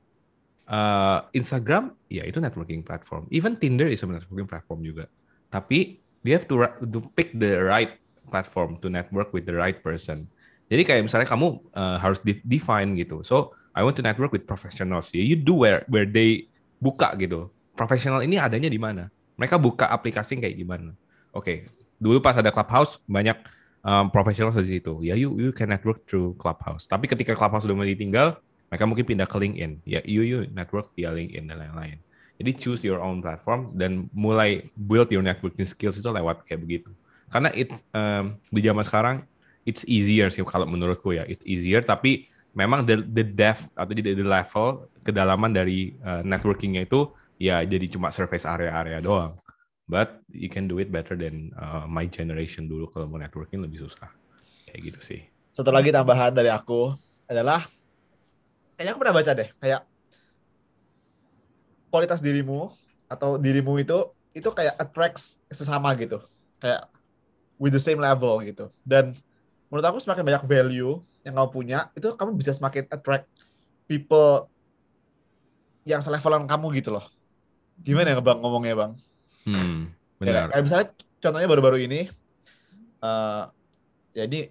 uh, Instagram ya itu networking platform. Even Tinder is a networking platform juga. Tapi you have to, to pick the right platform to network with the right person. Jadi kayak misalnya kamu uh, harus de define gitu. So I want to network with professionals. Ya, you do where where they buka gitu. Profesional ini adanya di mana? Mereka buka aplikasi kayak gimana? Oke, okay. dulu pas ada Clubhouse banyak um, eh, profesional di situ. Ya you you can network through Clubhouse. Tapi ketika Clubhouse sudah mulai ditinggal, mereka mungkin pindah ke LinkedIn ya UU network via LinkedIn dan lain-lain jadi choose your own platform dan mulai build your networking skills itu lewat kayak begitu karena it's um, di zaman sekarang it's easier sih kalau menurutku ya it's easier tapi memang the, the depth atau the, the level kedalaman dari uh, networkingnya itu ya jadi cuma surface area-area doang but you can do it better than uh, my generation dulu kalau mau networking lebih susah kayak gitu sih satu lagi tambahan dari aku adalah kayaknya aku pernah baca deh kayak kualitas dirimu atau dirimu itu itu kayak attracts sesama gitu kayak with the same level gitu dan menurut aku semakin banyak value yang kamu punya itu kamu bisa semakin attract people yang selevelan kamu gitu loh gimana ya bang ngomongnya bang hmm, benar Kayak, kayak misalnya contohnya baru-baru ini uh, ya ini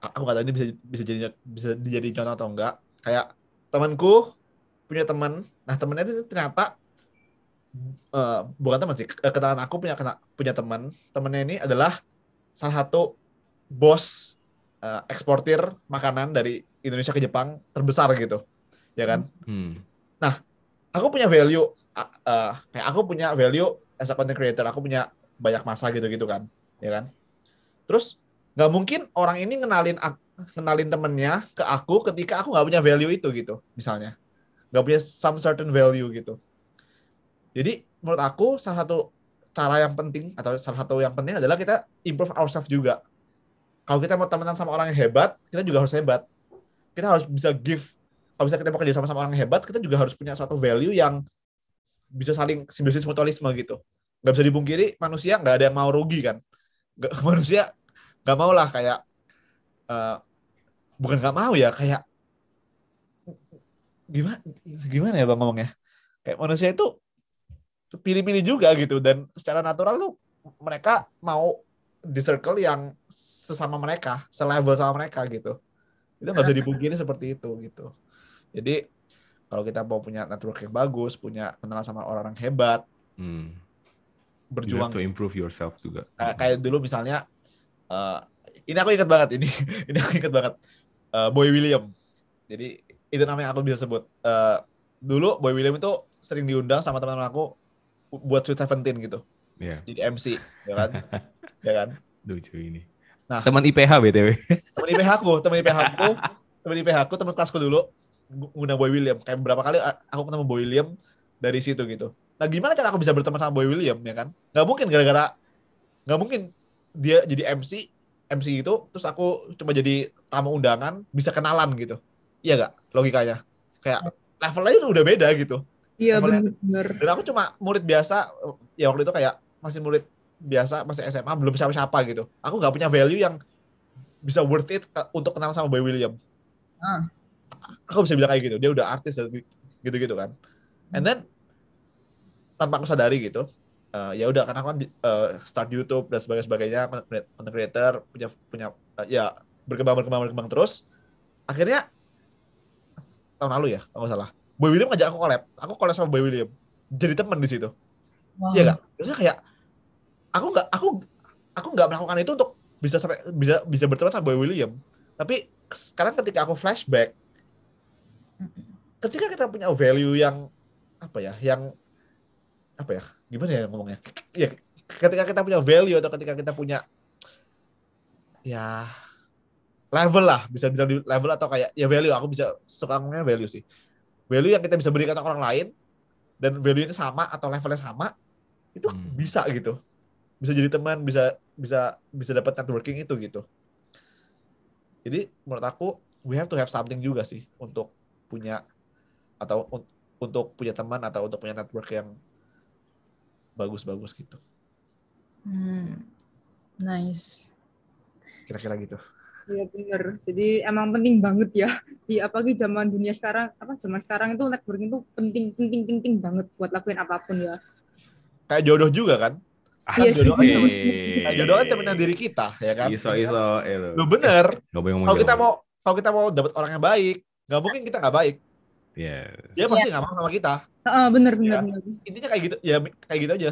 aku nggak tahu ini bisa bisa jadi bisa dijadiin contoh atau enggak kayak temanku punya teman nah temennya itu ternyata uh, bukan teman sih eh, kenalan aku punya kena, punya teman temennya ini adalah salah satu bos uh, eksportir makanan dari Indonesia ke Jepang terbesar gitu ya kan hmm. nah aku punya value uh, kayak aku punya value as a content creator aku punya banyak masa gitu gitu kan ya kan terus nggak mungkin orang ini kenalin aku, kenalin temennya ke aku ketika aku nggak punya value itu gitu misalnya nggak punya some certain value gitu jadi menurut aku salah satu cara yang penting atau salah satu yang penting adalah kita improve ourselves juga kalau kita mau temenan sama orang yang hebat kita juga harus hebat kita harus bisa give kalau bisa kita mau kerja sama sama orang yang hebat kita juga harus punya suatu value yang bisa saling simbiosis mutualisme gitu nggak bisa dipungkiri manusia nggak ada yang mau rugi kan gak, <laughs> manusia nggak mau lah kayak uh, bukan nggak mau ya kayak gimana gimana ya bang ngomongnya kayak manusia itu pilih-pilih juga gitu dan secara natural tuh mereka mau di circle yang sesama mereka selevel sama mereka gitu itu nggak bisa dipungkiri seperti itu gitu jadi kalau kita mau punya network yang bagus punya kenalan sama orang-orang hebat hmm. berjuang you to improve yourself juga kayak, kayak dulu misalnya uh, ini aku ingat banget ini <laughs> ini aku ingat banget uh, Boy William. Jadi itu namanya aku bisa sebut. Uh, dulu Boy William itu sering diundang sama teman-teman aku buat Sweet Seventeen gitu. Yeah. Jadi MC, ya kan? <laughs> ya kan? Lucu ini. Nah, teman IPH BTW. Teman IPH aku, teman IPH aku, teman IPH aku, teman kelasku dulu ngundang Boy William. Kayak berapa kali aku ketemu Boy William dari situ gitu. Nah, gimana cara aku bisa berteman sama Boy William ya kan? Gak mungkin gara-gara gak mungkin dia jadi MC, MC itu terus aku cuma jadi tamu undangan bisa kenalan gitu iya gak logikanya kayak hmm. level lain udah beda gitu iya benar dan aku cuma murid biasa ya waktu itu kayak masih murid biasa masih SMA belum siapa-siapa gitu aku gak punya value yang bisa worth it eh, untuk kenalan sama Boy William ah. aku bisa bilang kayak gitu dia udah artis gitu-gitu kan hmm. and then tanpa aku sadari gitu uh, ya udah karena aku kan uh, start YouTube dan sebagainya sebagainya content creator punya punya uh, ya berkembang berkembang berkembang terus akhirnya tahun lalu ya kalau salah Boy William ngajak aku collab aku collab sama Boy William jadi teman di situ wow. iya gak terus kayak aku nggak aku aku nggak melakukan itu untuk bisa sampai bisa bisa berteman sama Boy William tapi sekarang ketika aku flashback ketika kita punya value yang apa ya yang apa ya gimana ya ngomongnya ya ketika kita punya value atau ketika kita punya ya level lah bisa bilang di level atau kayak ya value aku bisa suka ngomongnya value sih value yang kita bisa berikan ke orang lain dan value-nya sama atau levelnya sama itu hmm. bisa gitu bisa jadi teman bisa bisa bisa dapat networking itu gitu jadi menurut aku we have to have something juga sih untuk punya atau un untuk punya teman atau untuk punya network yang bagus-bagus gitu hmm. nice kira-kira gitu Iya benar. Jadi emang penting banget ya di apalagi zaman dunia sekarang apa zaman sekarang itu networking itu penting penting penting banget buat lakuin apapun ya. Kayak jodoh juga kan? Iya yes. jodoh Kayak jodoh kan cerminan diri kita ya kan? Iso iso. Iya. Lu bener. Kalau kita mau kalau kita mau dapat orang yang baik, nggak mungkin kita nggak baik. Iya. Yes. Dia iya. pasti nggak yes. mau sama kita. Uh, bener bener, ya. bener. Intinya kayak gitu ya kayak gitu aja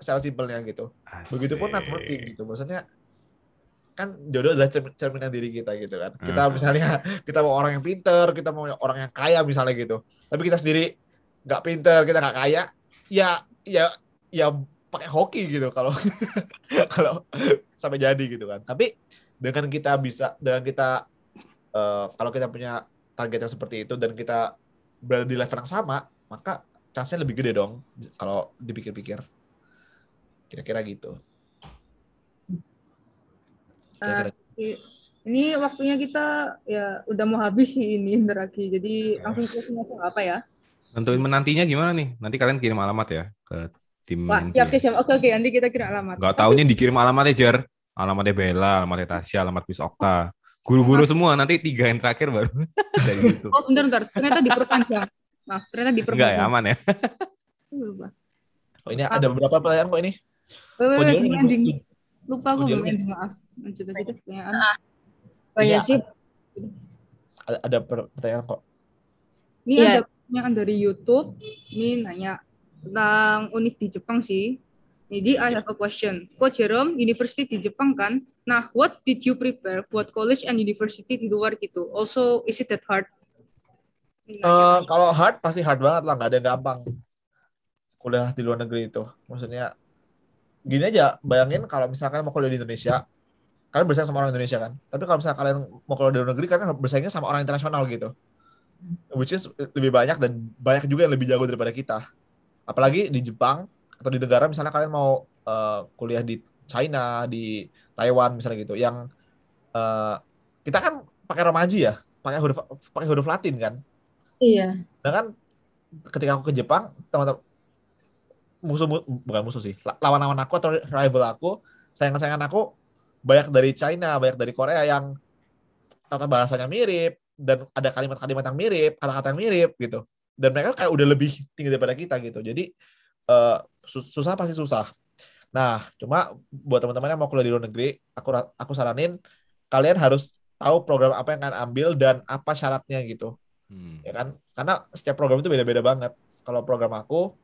secara simpelnya gitu. Begitupun networking gitu. Maksudnya kan jodoh adalah cermin, cerminan diri kita gitu kan. Kita misalnya <laughs> kita mau orang yang pinter, kita mau orang yang kaya misalnya gitu. Tapi kita sendiri nggak pinter, kita nggak kaya, ya ya ya pakai hoki gitu kalau <laughs> kalau sampai jadi gitu kan. Tapi dengan kita bisa dengan kita uh, kalau kita punya target yang seperti itu dan kita berada di level yang sama, maka chance-nya lebih gede dong kalau dipikir-pikir. Kira-kira gitu. Uh, ini waktunya kita ya udah mau habis sih ini Indraki. <laughs> Jadi okay. Iya. langsung ke apa ya? Nentuin menantinya gimana nih? Nanti kalian kirim alamat ya ke tim. Wah, siap, siap, siap. Oke, oke. Nanti kita kirim alamat. Gak taunya dikirim ya, Jer. Alamatnya Bella, alamatnya Tasya, alamat Miss Okta. Guru-guru semua, nanti tiga yang terakhir baru. <laughs> itu. Oh, bentar, bentar. Ternyata diperpanjang. Nah, ternyata diperpanjang. Enggak ya, aman ya. oh, ini ada beberapa pertanyaan kok ini? Eh, kok Lupa gue belum ending, maaf. Lanjut aja deh pertanyaan. Banyak ah. oh, iya. sih. Ada, ada pertanyaan kok. Ini yeah. ada pertanyaan dari YouTube. Ini nanya tentang univ di Jepang sih. Jadi I have a question. Coach Jerome, university di Jepang kan? Nah, what did you prepare buat college and university di luar gitu? Also, is it that hard? Uh, kalau hard pasti hard banget lah, nggak ada yang gampang. Kuliah di luar negeri itu, maksudnya gini aja bayangin kalau misalkan mau kuliah di Indonesia kalian bersaing sama orang Indonesia kan tapi kalau misalkan kalian mau kuliah di luar negeri kalian bersaingnya sama orang internasional gitu which is lebih banyak dan banyak juga yang lebih jago daripada kita apalagi di Jepang atau di negara misalnya kalian mau uh, kuliah di China di Taiwan misalnya gitu yang uh, kita kan pakai romaji ya pakai huruf pakai huruf Latin kan iya nah kan ketika aku ke Jepang teman-teman musuh bukan musuh sih lawan-lawan aku atau rival aku sayang sayangan aku banyak dari China banyak dari Korea yang tata bahasanya mirip dan ada kalimat-kalimat yang mirip kata-kata yang mirip gitu dan mereka kayak udah lebih tinggi daripada kita gitu jadi uh, susah pasti susah nah cuma buat teman-teman yang mau kuliah di luar negeri aku aku saranin kalian harus tahu program apa yang akan ambil dan apa syaratnya gitu hmm. ya kan karena setiap program itu beda-beda banget kalau program aku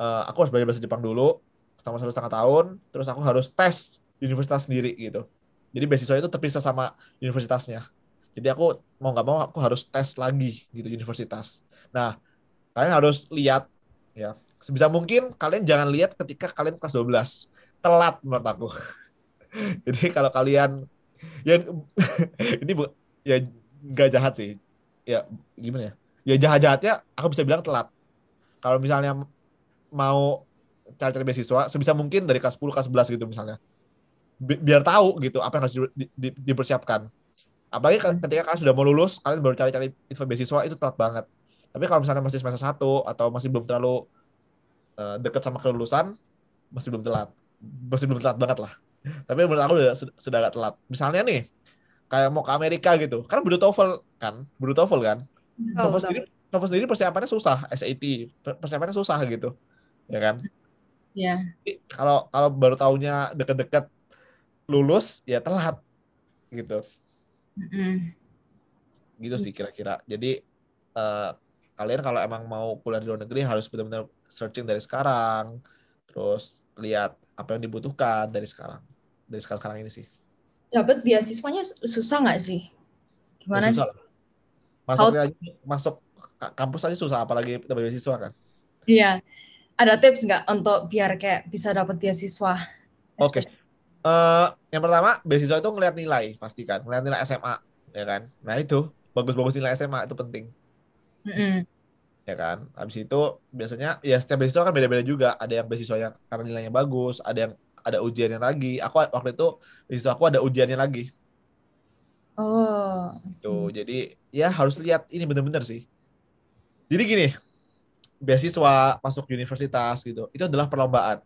Eh, aku harus belajar bahasa Jepang dulu selama satu setengah tahun terus aku harus tes universitas sendiri gitu jadi beasiswa itu terpisah sama universitasnya jadi aku mau nggak mau aku harus tes lagi gitu universitas nah kalian harus lihat ya sebisa mungkin kalian jangan lihat ketika kalian kelas 12 telat menurut aku <laughs> jadi kalau kalian ya <laughs> ini bu, ya nggak jahat sih ya gimana ya ya jahat jahatnya aku bisa bilang telat kalau misalnya mau cari-cari beasiswa sebisa mungkin dari kelas 10 kelas 11 gitu misalnya biar tahu gitu apa yang harus di di dipersiapkan apalagi hmm. ketika kalian sudah mau lulus kalian baru cari-cari info beasiswa itu telat banget tapi kalau misalnya masih semester satu atau masih belum terlalu uh, eh, dekat sama kelulusan masih belum telat masih belum telat banget lah <laughs> tapi menurut aku sudah, sudah agak telat misalnya nih kayak mau ke Amerika gitu kan butuh TOEFL kan butuh TOEFL kan oh, TOEFL sendiri TOEFL sendiri persiapannya susah SAT persiapannya susah gitu ya kan? Iya. Kalau kalau baru tahunya deket-deket lulus ya telat gitu. Mm Gitu sih kira-kira. Jadi uh, kalian kalau emang mau kuliah di luar negeri harus benar-benar searching dari sekarang, terus lihat apa yang dibutuhkan dari sekarang, dari sekarang sekarang ini sih. Dapat beasiswanya susah nggak sih? Gimana ya, sih? Masuk How... masuk kampus aja susah, apalagi dapat beasiswa kan? Iya ada tips nggak untuk biar kayak bisa dapat beasiswa? Oke. Okay. Uh, eh, yang pertama, beasiswa itu ngelihat nilai, pastikan. Ngelihat nilai SMA, ya kan? Nah itu, bagus-bagus nilai SMA itu penting. Mm -hmm. Ya kan? Habis itu, biasanya, ya setiap beasiswa kan beda-beda juga. Ada yang beasiswa yang karena nilainya bagus, ada yang ada ujiannya lagi. Aku waktu itu, beasiswa aku ada ujiannya lagi. Oh. Tuh, jadi ya harus lihat, ini bener-bener sih. Jadi gini, beasiswa masuk universitas gitu itu adalah perlombaan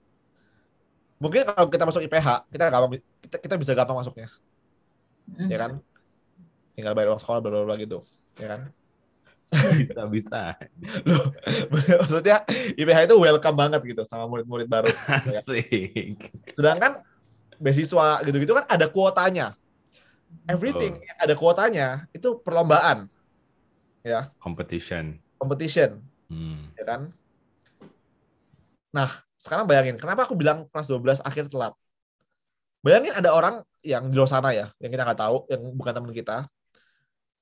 mungkin kalau kita masuk IPH kita gampang kita, kita bisa gampang masuknya mm. ya kan tinggal bayar uang sekolah bla bla gitu ya kan <laughs> bisa bisa <laughs> loh <laughs> maksudnya IPH itu welcome banget gitu sama murid-murid baru Ya. sedangkan beasiswa gitu-gitu kan ada kuotanya everything oh. ada kuotanya itu perlombaan ya competition competition hmm. ya kan? Nah, sekarang bayangin, kenapa aku bilang kelas 12 akhir telat? Bayangin ada orang yang di luar sana ya, yang kita nggak tahu, yang bukan teman kita.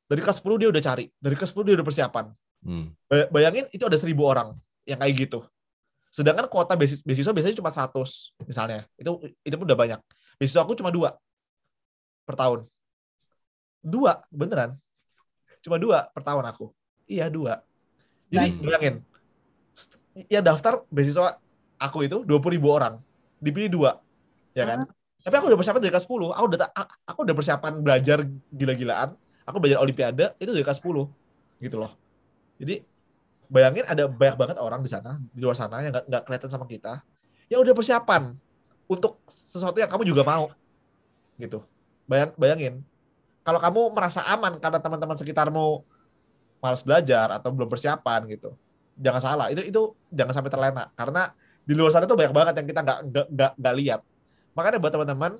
Dari kelas 10 dia udah cari, dari kelas 10 dia udah persiapan. Hmm. Bayangin itu ada seribu orang yang kayak gitu. Sedangkan kuota beasiswa biasanya cuma 100 misalnya. Itu itu pun udah banyak. Beasiswa aku cuma dua per tahun. Dua, beneran. Cuma dua per tahun aku. Iya, dua. Jadi bayangin, ya daftar beasiswa aku itu dua puluh ribu orang, dipilih dua, ya kan? Ah. Tapi aku udah persiapan dari kelas sepuluh. aku udah aku udah persiapan belajar gila-gilaan, aku belajar olimpiade itu dari kelas sepuluh, gitu loh. Jadi bayangin ada banyak banget orang di sana, di luar sana yang nggak nggak kelihatan sama kita, yang udah persiapan untuk sesuatu yang kamu juga mau gitu. Bayang, bayangin kalau kamu merasa aman karena teman-teman sekitarmu malas belajar atau belum persiapan gitu jangan salah itu itu jangan sampai terlena karena di luar sana itu banyak banget yang kita nggak nggak nggak lihat makanya buat teman-teman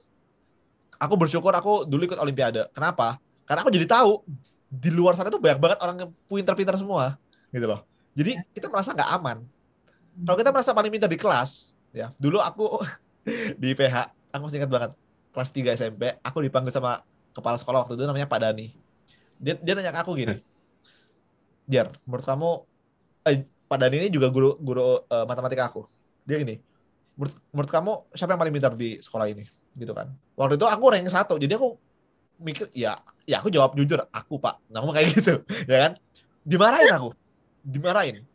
aku bersyukur aku dulu ikut olimpiade kenapa karena aku jadi tahu di luar sana tuh banyak banget orang yang pinter pinter semua gitu loh jadi ya. kita merasa nggak aman hmm. kalau kita merasa paling pinter di kelas ya dulu aku <laughs> di PH, aku masih ingat banget kelas 3 SMP aku dipanggil sama kepala sekolah waktu itu namanya Pak Dani dia dia nanya ke aku gini hmm. Jar, menurut kamu eh, Pak Dani ini juga guru guru uh, matematika aku. Dia gini, menurut, menurut kamu siapa yang paling pintar di sekolah ini? Gitu kan. Waktu itu aku orang yang satu, jadi aku mikir ya ya aku jawab jujur aku pak ngomong kayak gitu <laughs> ya kan dimarahin aku dimarahin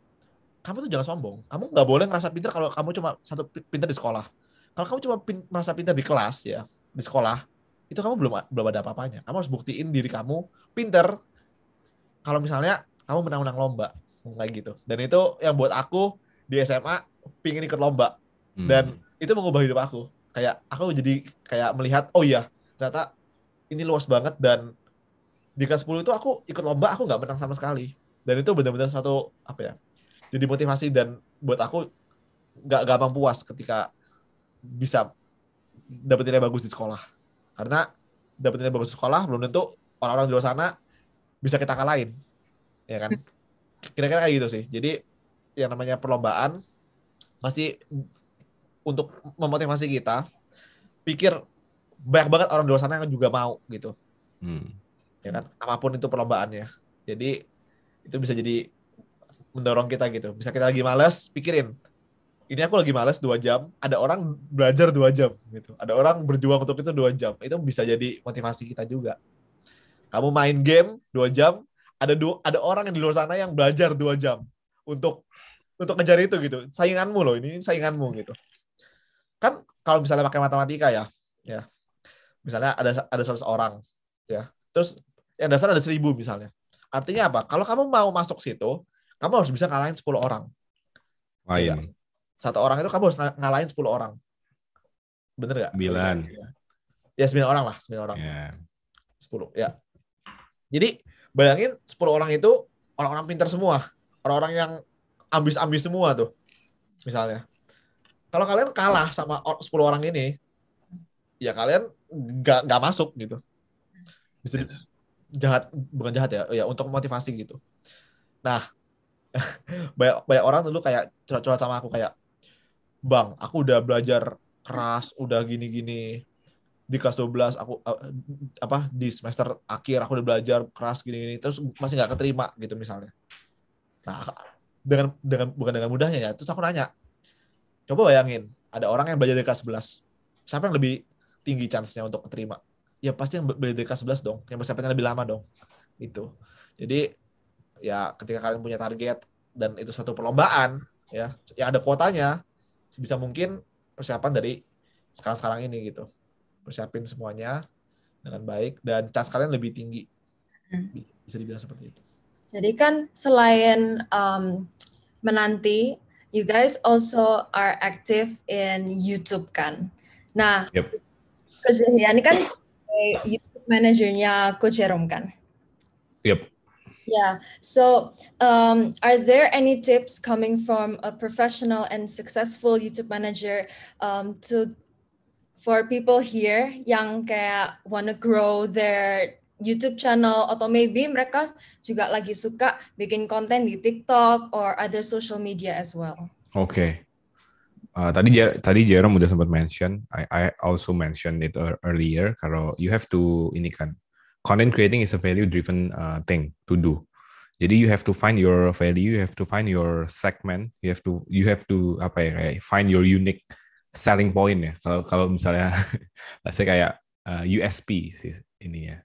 kamu tuh jangan sombong kamu nggak boleh ngerasa pintar kalau kamu cuma satu pintar di sekolah kalau kamu cuma pin, merasa pintar di kelas ya di sekolah itu kamu belum belum ada apa-apanya kamu harus buktiin diri kamu pintar kalau misalnya kamu menang-menang lomba kayak gitu dan itu yang buat aku di SMA pingin ikut lomba hmm. dan itu mengubah hidup aku kayak aku jadi kayak melihat oh iya ternyata ini luas banget dan di kelas 10 itu aku ikut lomba aku nggak menang sama sekali dan itu benar-benar satu apa ya jadi motivasi dan buat aku nggak gampang puas ketika bisa dapat nilai bagus di sekolah karena dapat nilai bagus di sekolah belum tentu orang-orang di luar sana bisa kita kalahin ya kan kira-kira kayak gitu sih jadi yang namanya perlombaan pasti untuk memotivasi kita pikir banyak banget orang di luar sana yang juga mau gitu hmm. ya kan apapun itu perlombaannya jadi itu bisa jadi mendorong kita gitu bisa kita lagi males pikirin ini aku lagi males dua jam ada orang belajar dua jam gitu ada orang berjuang untuk itu dua jam itu bisa jadi motivasi kita juga kamu main game dua jam ada dua, ada orang yang di luar sana yang belajar dua jam untuk untuk ngejar itu gitu. Sainganmu loh, ini sainganmu gitu. Kan kalau misalnya pakai matematika ya, ya. Misalnya ada ada 100 orang ya. Terus yang daftar ada seribu misalnya. Artinya apa? Kalau kamu mau masuk situ, kamu harus bisa ngalahin sepuluh orang. Lain. Iya ya. Satu orang itu kamu harus ngalahin sepuluh orang. Bener gak? sembilan iya. Ya, sembilan orang lah, sembilan orang. Yeah. Iya. ya. Jadi Bayangin 10 orang itu orang-orang pinter semua, orang-orang yang ambis-ambis semua tuh. Misalnya. Kalau kalian kalah sama 10 orang ini, ya kalian gak gak masuk gitu. Bisa jahat bukan jahat ya, ya untuk motivasi gitu. Nah, <laughs> banyak banyak orang dulu kayak curhat-curhat sama aku kayak, "Bang, aku udah belajar keras, udah gini-gini, di kelas 12 aku eh, apa di semester akhir aku udah belajar keras gini-gini terus masih nggak keterima gitu misalnya. Nah, dengan dengan bukan dengan mudahnya ya. Terus aku nanya, coba bayangin ada orang yang belajar di kelas 11. Siapa yang lebih tinggi chance-nya untuk keterima? Ya pasti yang belajar dari kelas 11 dong, yang persiapannya lebih lama dong. Itu. Jadi ya ketika kalian punya target dan itu satu perlombaan ya yang ada kuotanya bisa mungkin persiapan dari sekarang-sekarang ini gitu persiapin semuanya dengan baik dan cas kalian lebih tinggi hmm. bisa dibilang seperti itu jadi kan selain um, menanti you guys also are active in YouTube kan nah yep. Coach kan YouTube manajernya Coach Jerome kan yep Yeah. So, um, are there any tips coming from a professional and successful YouTube manager um, to for people here yang kayak wanna grow their YouTube channel atau maybe mereka juga lagi suka bikin konten di TikTok or other social media as well. Oke. Okay. Uh, tadi tadi Jerome udah sempat mention, I, I also mentioned it earlier kalau you have to ini kan content creating is a value driven uh, thing to do. Jadi you have to find your value, you have to find your segment, you have to you have to apa ya kayak find your unique selling point ya kalau kalau misalnya <laughs> saya kayak uh, eh, USP sih ini ya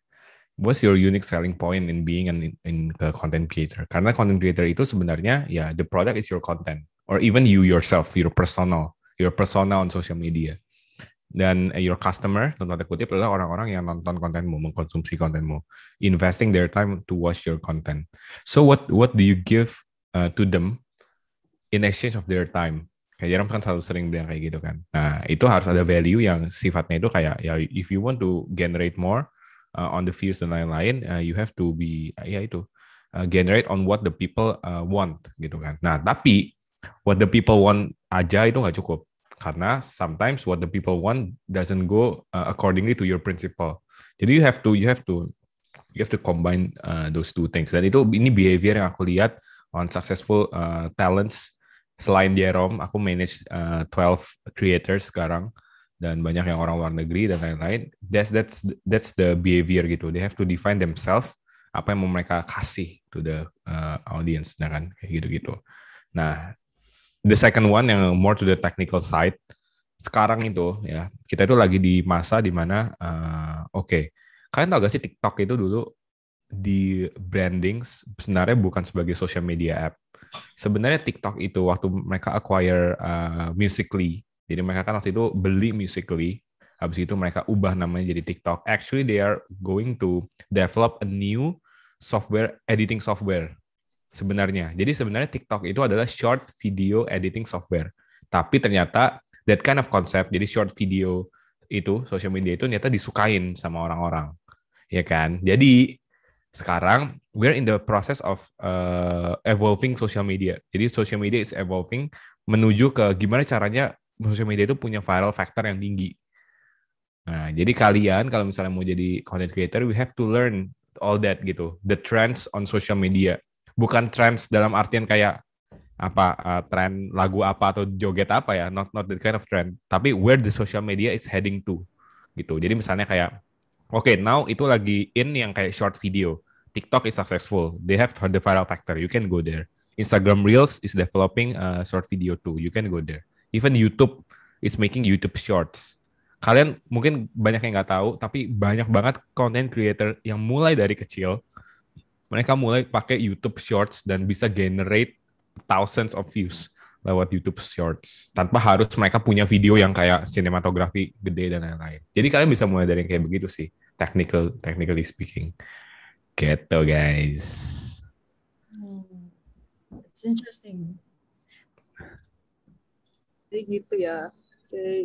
what's your unique selling point in being an in a content creator? Karena content creator itu sebenarnya ya yeah, the product is your content or even you yourself, your personal, your persona on social media. Dan eh, your customer, tentu tanda kutip, adalah orang-orang yang nonton kontenmu, mengkonsumsi kontenmu, investing their time to watch your content. So what what do you give uh, to them in exchange of their time? kayak Jerome kan selalu sering bilang kayak gitu kan nah itu harus ada value yang sifatnya itu kayak ya if you want to generate more uh, on the views dan lain-lain uh, you have to be uh, ya itu uh, generate on what the people uh, want gitu kan nah tapi what the people want aja itu nggak cukup karena sometimes what the people want doesn't go uh, accordingly to your principle jadi you have to you have to you have to combine uh, those two things dan itu ini behavior yang aku lihat on successful uh, talents selain Jerome aku manage uh, eh, 12 creators sekarang dan banyak yang orang luar negeri dan lain-lain that's that's that's the behavior gitu they have to define themselves apa yang mau mereka kasih to the uh, audience nah kan kayak gitu-gitu nah the second one yang more to the technical side sekarang itu ya kita itu lagi di masa dimana uh, eh, oke okay, kalian tau gak sih TikTok itu dulu di branding sebenarnya bukan sebagai social media app sebenarnya TikTok itu waktu mereka acquire uh, Musically, jadi mereka kan waktu itu beli Musically, habis itu mereka ubah namanya jadi TikTok. Actually they are going to develop a new software editing software sebenarnya. Jadi sebenarnya TikTok itu adalah short video editing software. Tapi ternyata that kind of concept, jadi short video itu social media itu ternyata disukain sama orang-orang. Ya kan? Jadi sekarang we're in the process of uh, evolving social media. Jadi social media is evolving menuju ke gimana caranya social media itu punya viral factor yang tinggi. Nah, jadi kalian kalau misalnya mau jadi content creator, we have to learn all that gitu, the trends on social media. Bukan trends dalam artian kayak apa uh, tren lagu apa atau joget apa ya, not not that kind of trend. Tapi where the social media is heading to gitu. Jadi misalnya kayak Oke, okay, now itu lagi in yang kayak short video. TikTok is successful. They have the viral factor. You can go there. Instagram Reels is developing a short video too. You can go there. Even YouTube is making YouTube Shorts. Kalian mungkin banyak yang nggak tahu, tapi banyak banget content creator yang mulai dari kecil, mereka mulai pakai YouTube Shorts dan bisa generate thousands of views lewat YouTube Shorts tanpa harus mereka punya video yang kayak sinematografi gede dan lain-lain. Jadi kalian bisa mulai dari yang kayak begitu sih, technical technically speaking. Gitu guys. Hmm. It's interesting. Jadi gitu ya.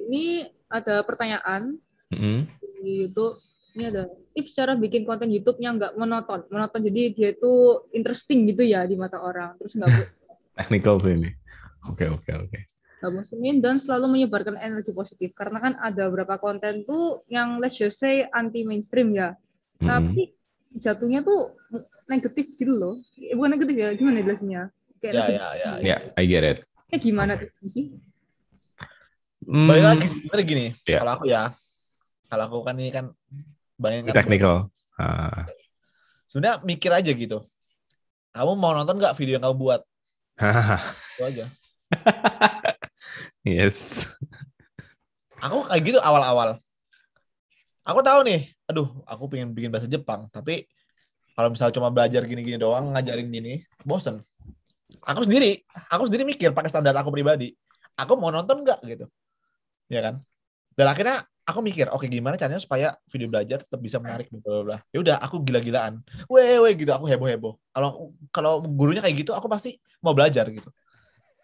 Ini ada pertanyaan mm -hmm. di YouTube. Ini ada tips cara bikin konten youtube yang nggak monoton. Monoton jadi dia itu interesting gitu ya di mata orang. Terus nggak <laughs> technical sih ini. Oke oke oke. dan selalu menyebarkan energi positif. Karena kan ada beberapa konten tuh yang let's just say anti mainstream ya. Mm -hmm. Tapi jatuhnya tuh negatif gitu loh. Eh, bukan negatif ya, gimana jelasnya? Ya, ya, ya, ya, ya, I get it. Kayak gimana tuh sih? Hmm. Balik lagi sebenarnya gini, yeah. kalau aku ya, kalau aku kan ini kan banyak kan. technical. Uh. Sebenarnya mikir aja gitu. Kamu mau nonton nggak video yang kamu buat? <laughs> Itu aja. yes. Aku kayak gitu awal-awal aku tahu nih aduh aku pengen bikin bahasa Jepang tapi kalau misalnya cuma belajar gini-gini doang ngajarin gini bosen aku sendiri aku sendiri mikir pakai standar aku pribadi aku mau nonton nggak gitu ya kan dan akhirnya aku mikir oke okay, gimana caranya supaya video belajar tetap bisa menarik bla bla bla ya udah aku gila-gilaan weh weh gitu aku heboh heboh kalau kalau gurunya kayak gitu aku pasti mau belajar gitu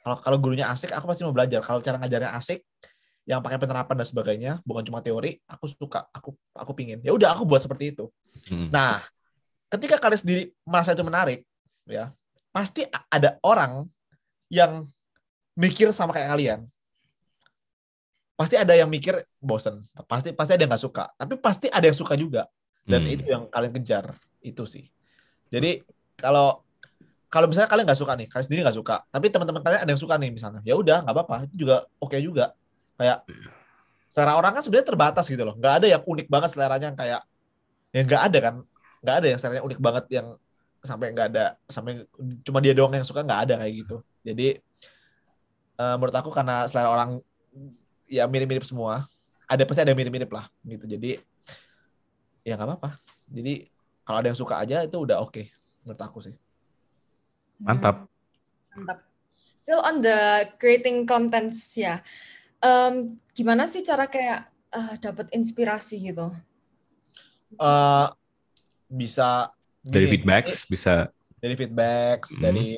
kalau kalau gurunya asik aku pasti mau belajar kalau cara ngajarnya asik yang pakai penerapan dan sebagainya bukan cuma teori aku suka aku aku pingin ya udah aku buat seperti itu hmm. nah ketika kalian sendiri merasa itu menarik ya pasti ada orang yang mikir sama kayak kalian pasti ada yang mikir bosen pasti pasti ada yang nggak suka tapi pasti ada yang suka juga dan hmm. itu yang kalian kejar itu sih jadi kalau kalau misalnya kalian nggak suka nih kalian sendiri nggak suka tapi teman-teman kalian ada yang suka nih misalnya ya udah nggak apa-apa itu juga oke okay juga Kayak iya. selera orang kan sebenarnya terbatas gitu loh. Nggak ada yang unik banget seleranya yang kayak yang nggak ada kan. Nggak ada yang seleranya unik banget yang sampai nggak ada sampai cuma dia doang yang suka nggak ada kayak gitu. Jadi uh, menurut aku karena selera orang ya mirip-mirip semua. Ada pasti ada mirip-mirip lah gitu. Jadi ya nggak apa-apa. Jadi kalau ada yang suka aja itu udah oke okay, menurut aku sih. Mantap. Hmm. Mantap. Still on the creating contents ya. Yeah um, gimana sih cara kayak uh, eh, dapat inspirasi gitu? Uh, bisa gini, dari feedbacks, bisa dari feedbacks, mm, dari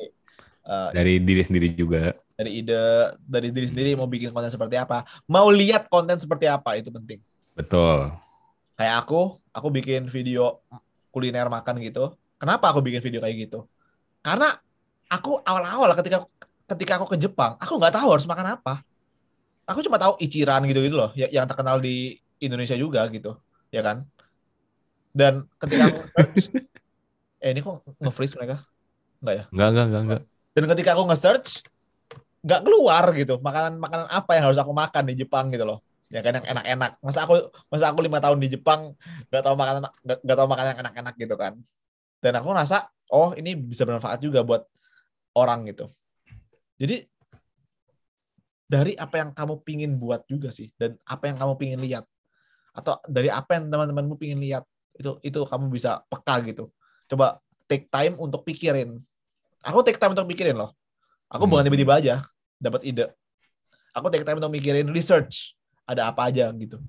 uh, dari diri sendiri juga, dari ide, dari diri sendiri mau bikin konten seperti apa, mau lihat konten seperti apa itu penting. Betul. Kayak aku, aku bikin video kuliner makan gitu. Kenapa aku bikin video kayak gitu? Karena aku awal-awal ketika ketika aku ke Jepang, aku nggak tahu harus makan apa aku cuma tahu iciran gitu gitu loh yang, yang terkenal di Indonesia juga gitu ya kan dan ketika aku search, <laughs> eh ini kok nge-freeze mereka enggak ya enggak enggak enggak enggak dan ketika aku nge-search nggak keluar gitu makanan makanan apa yang harus aku makan di Jepang gitu loh ya kan yang enak-enak masa aku masa aku lima tahun di Jepang nggak tahu makanan nggak tahu makanan yang enak-enak gitu kan dan aku ngerasa oh ini bisa bermanfaat juga buat orang gitu jadi dari apa yang kamu pingin buat juga sih dan apa yang kamu pingin lihat atau dari apa yang teman-temanmu pingin lihat itu itu kamu bisa peka gitu coba take time untuk pikirin aku take time untuk pikirin loh aku hmm. bukan tiba-tiba aja dapat ide aku take time untuk mikirin research ada apa aja gitu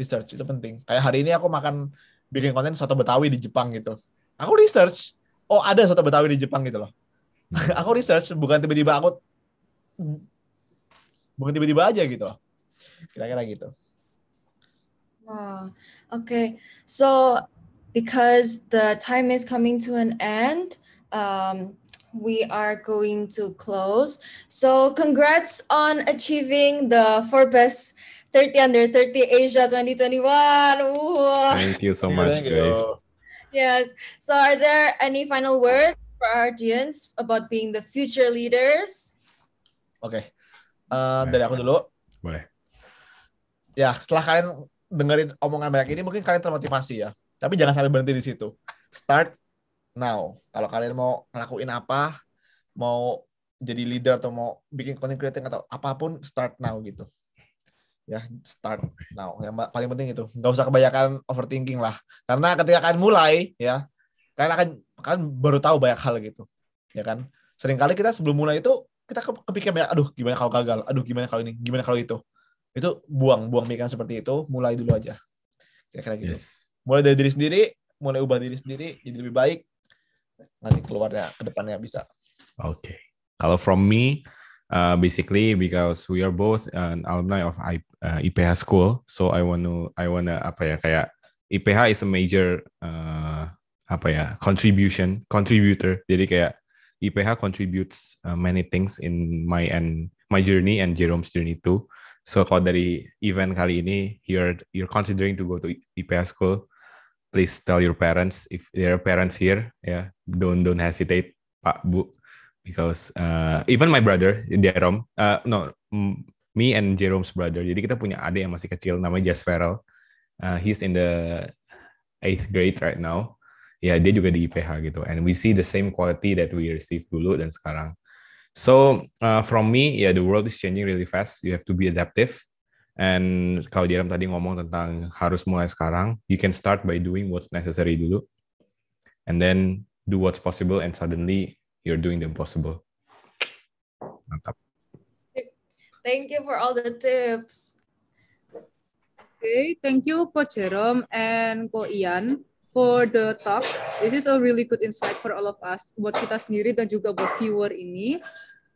research itu penting kayak hari ini aku makan bikin konten soto betawi di Jepang gitu aku research oh ada soto betawi di Jepang gitu loh hmm. <laughs> aku research bukan tiba-tiba aku bukan tiba-tiba aja gitu loh kira-kira gitu wow okay so because the time is coming to an end um, we are going to close. So congrats on achieving the Forbes 30 under 30 Asia 2021. Thank you so much, guys. Yes. So are there any final words for our audience about being the future leaders? Okay. uh, dari aku dulu. Boleh. Ya, setelah kalian dengerin omongan banyak ini, mungkin kalian termotivasi ya. Tapi jangan sampai berhenti di situ. Start now. Kalau kalian mau ngelakuin apa, mau jadi leader atau mau bikin content creating atau apapun, start now gitu. Ya, start now. Yang paling penting itu. Nggak usah kebanyakan overthinking lah. Karena ketika kalian mulai, ya, kalian akan kalian baru tahu banyak hal gitu. Ya kan? Seringkali kita sebelum mulai itu kita kepikiran ya aduh gimana kalau gagal aduh gimana kalau ini gimana kalau itu itu buang buang pikiran seperti itu mulai dulu aja kira-kira gitu yes. mulai dari diri sendiri mulai ubah diri sendiri jadi lebih baik nanti keluarnya kedepannya bisa oke okay. kalau from me uh, basically because we are both an alumni of I, uh, IPH school so I want to I want to apa ya kayak IPH is a major uh, apa ya contribution contributor jadi kayak IPH contributes uh, many things in my and my journey and Jerome's journey too. So kalau dari event kali ini, you're you're considering to go to IPH school, please tell your parents if there are parents here, yeah, don't don't hesitate, Pak Bu, because uh, even my brother Jerome, uh, no, me and Jerome's brother. Jadi kita punya adik yang masih kecil, namanya Jas Uh, he's in the eighth grade right now ya dia juga di IPH gitu and we see the same quality that we receive dulu dan sekarang so uh, from me ya yeah, the world is changing really fast you have to be adaptive and kalau Jerem tadi ngomong tentang harus mulai sekarang you can start by doing what's necessary dulu and then do what's possible and suddenly you're doing the impossible mantap thank you for all the tips okay thank you Coach Jerome and Ko Ian for the talk. This is a really good insight for all of us, buat kita sendiri dan juga buat viewer ini.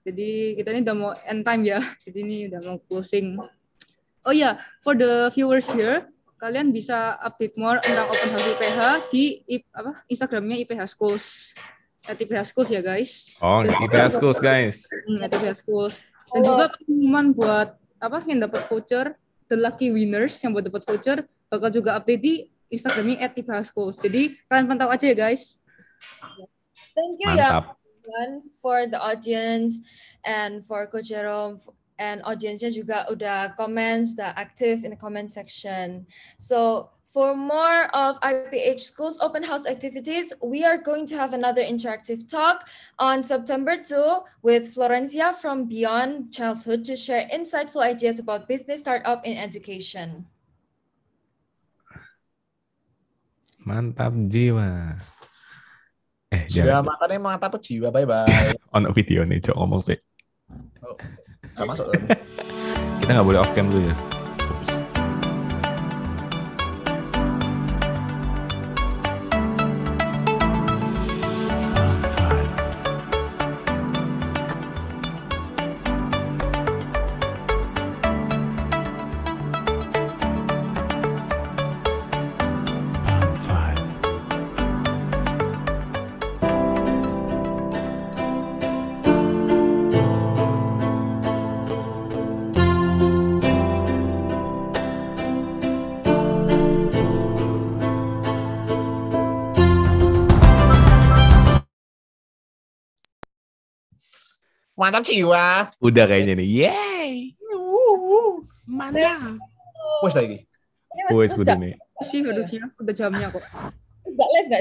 Jadi kita ini udah mau end time ya, <laughs> jadi ini udah mau closing. Oh ya, yeah. for the viewers here, kalian bisa update more tentang open house IPH di apa Instagramnya IPH Schools. At IPH Schools ya guys. Oh, at IPH Schools guys. Hmm, at IPH Schools. Dan juga pengumuman buat apa yang dapat voucher, the lucky winners yang buat dapat voucher bakal juga update di Instagramnya at @tiphaschools. Jadi kalian pantau aja ya guys. Thank you Mantap. ya everyone for the audience and for Coach Jerome and audience-nya juga udah comments, udah active in the comment section. So For more of IPH School's open house activities, we are going to have another interactive talk on September 2 with Florencia from Beyond Childhood to share insightful ideas about business startup in education. Mantap jiwa. Eh, jiwa jangan. matanya mantap jiwa, bye-bye. <laughs> On video nih, Cok, ngomong sih. Oh, gak masuk. <laughs> Kita nggak boleh off cam dulu ya. Mantap jiwa. Udah kayaknya nih. yay Mana? Wes lagi. Wes udah nih. Sih harusnya udah jamnya kok. Gak live gak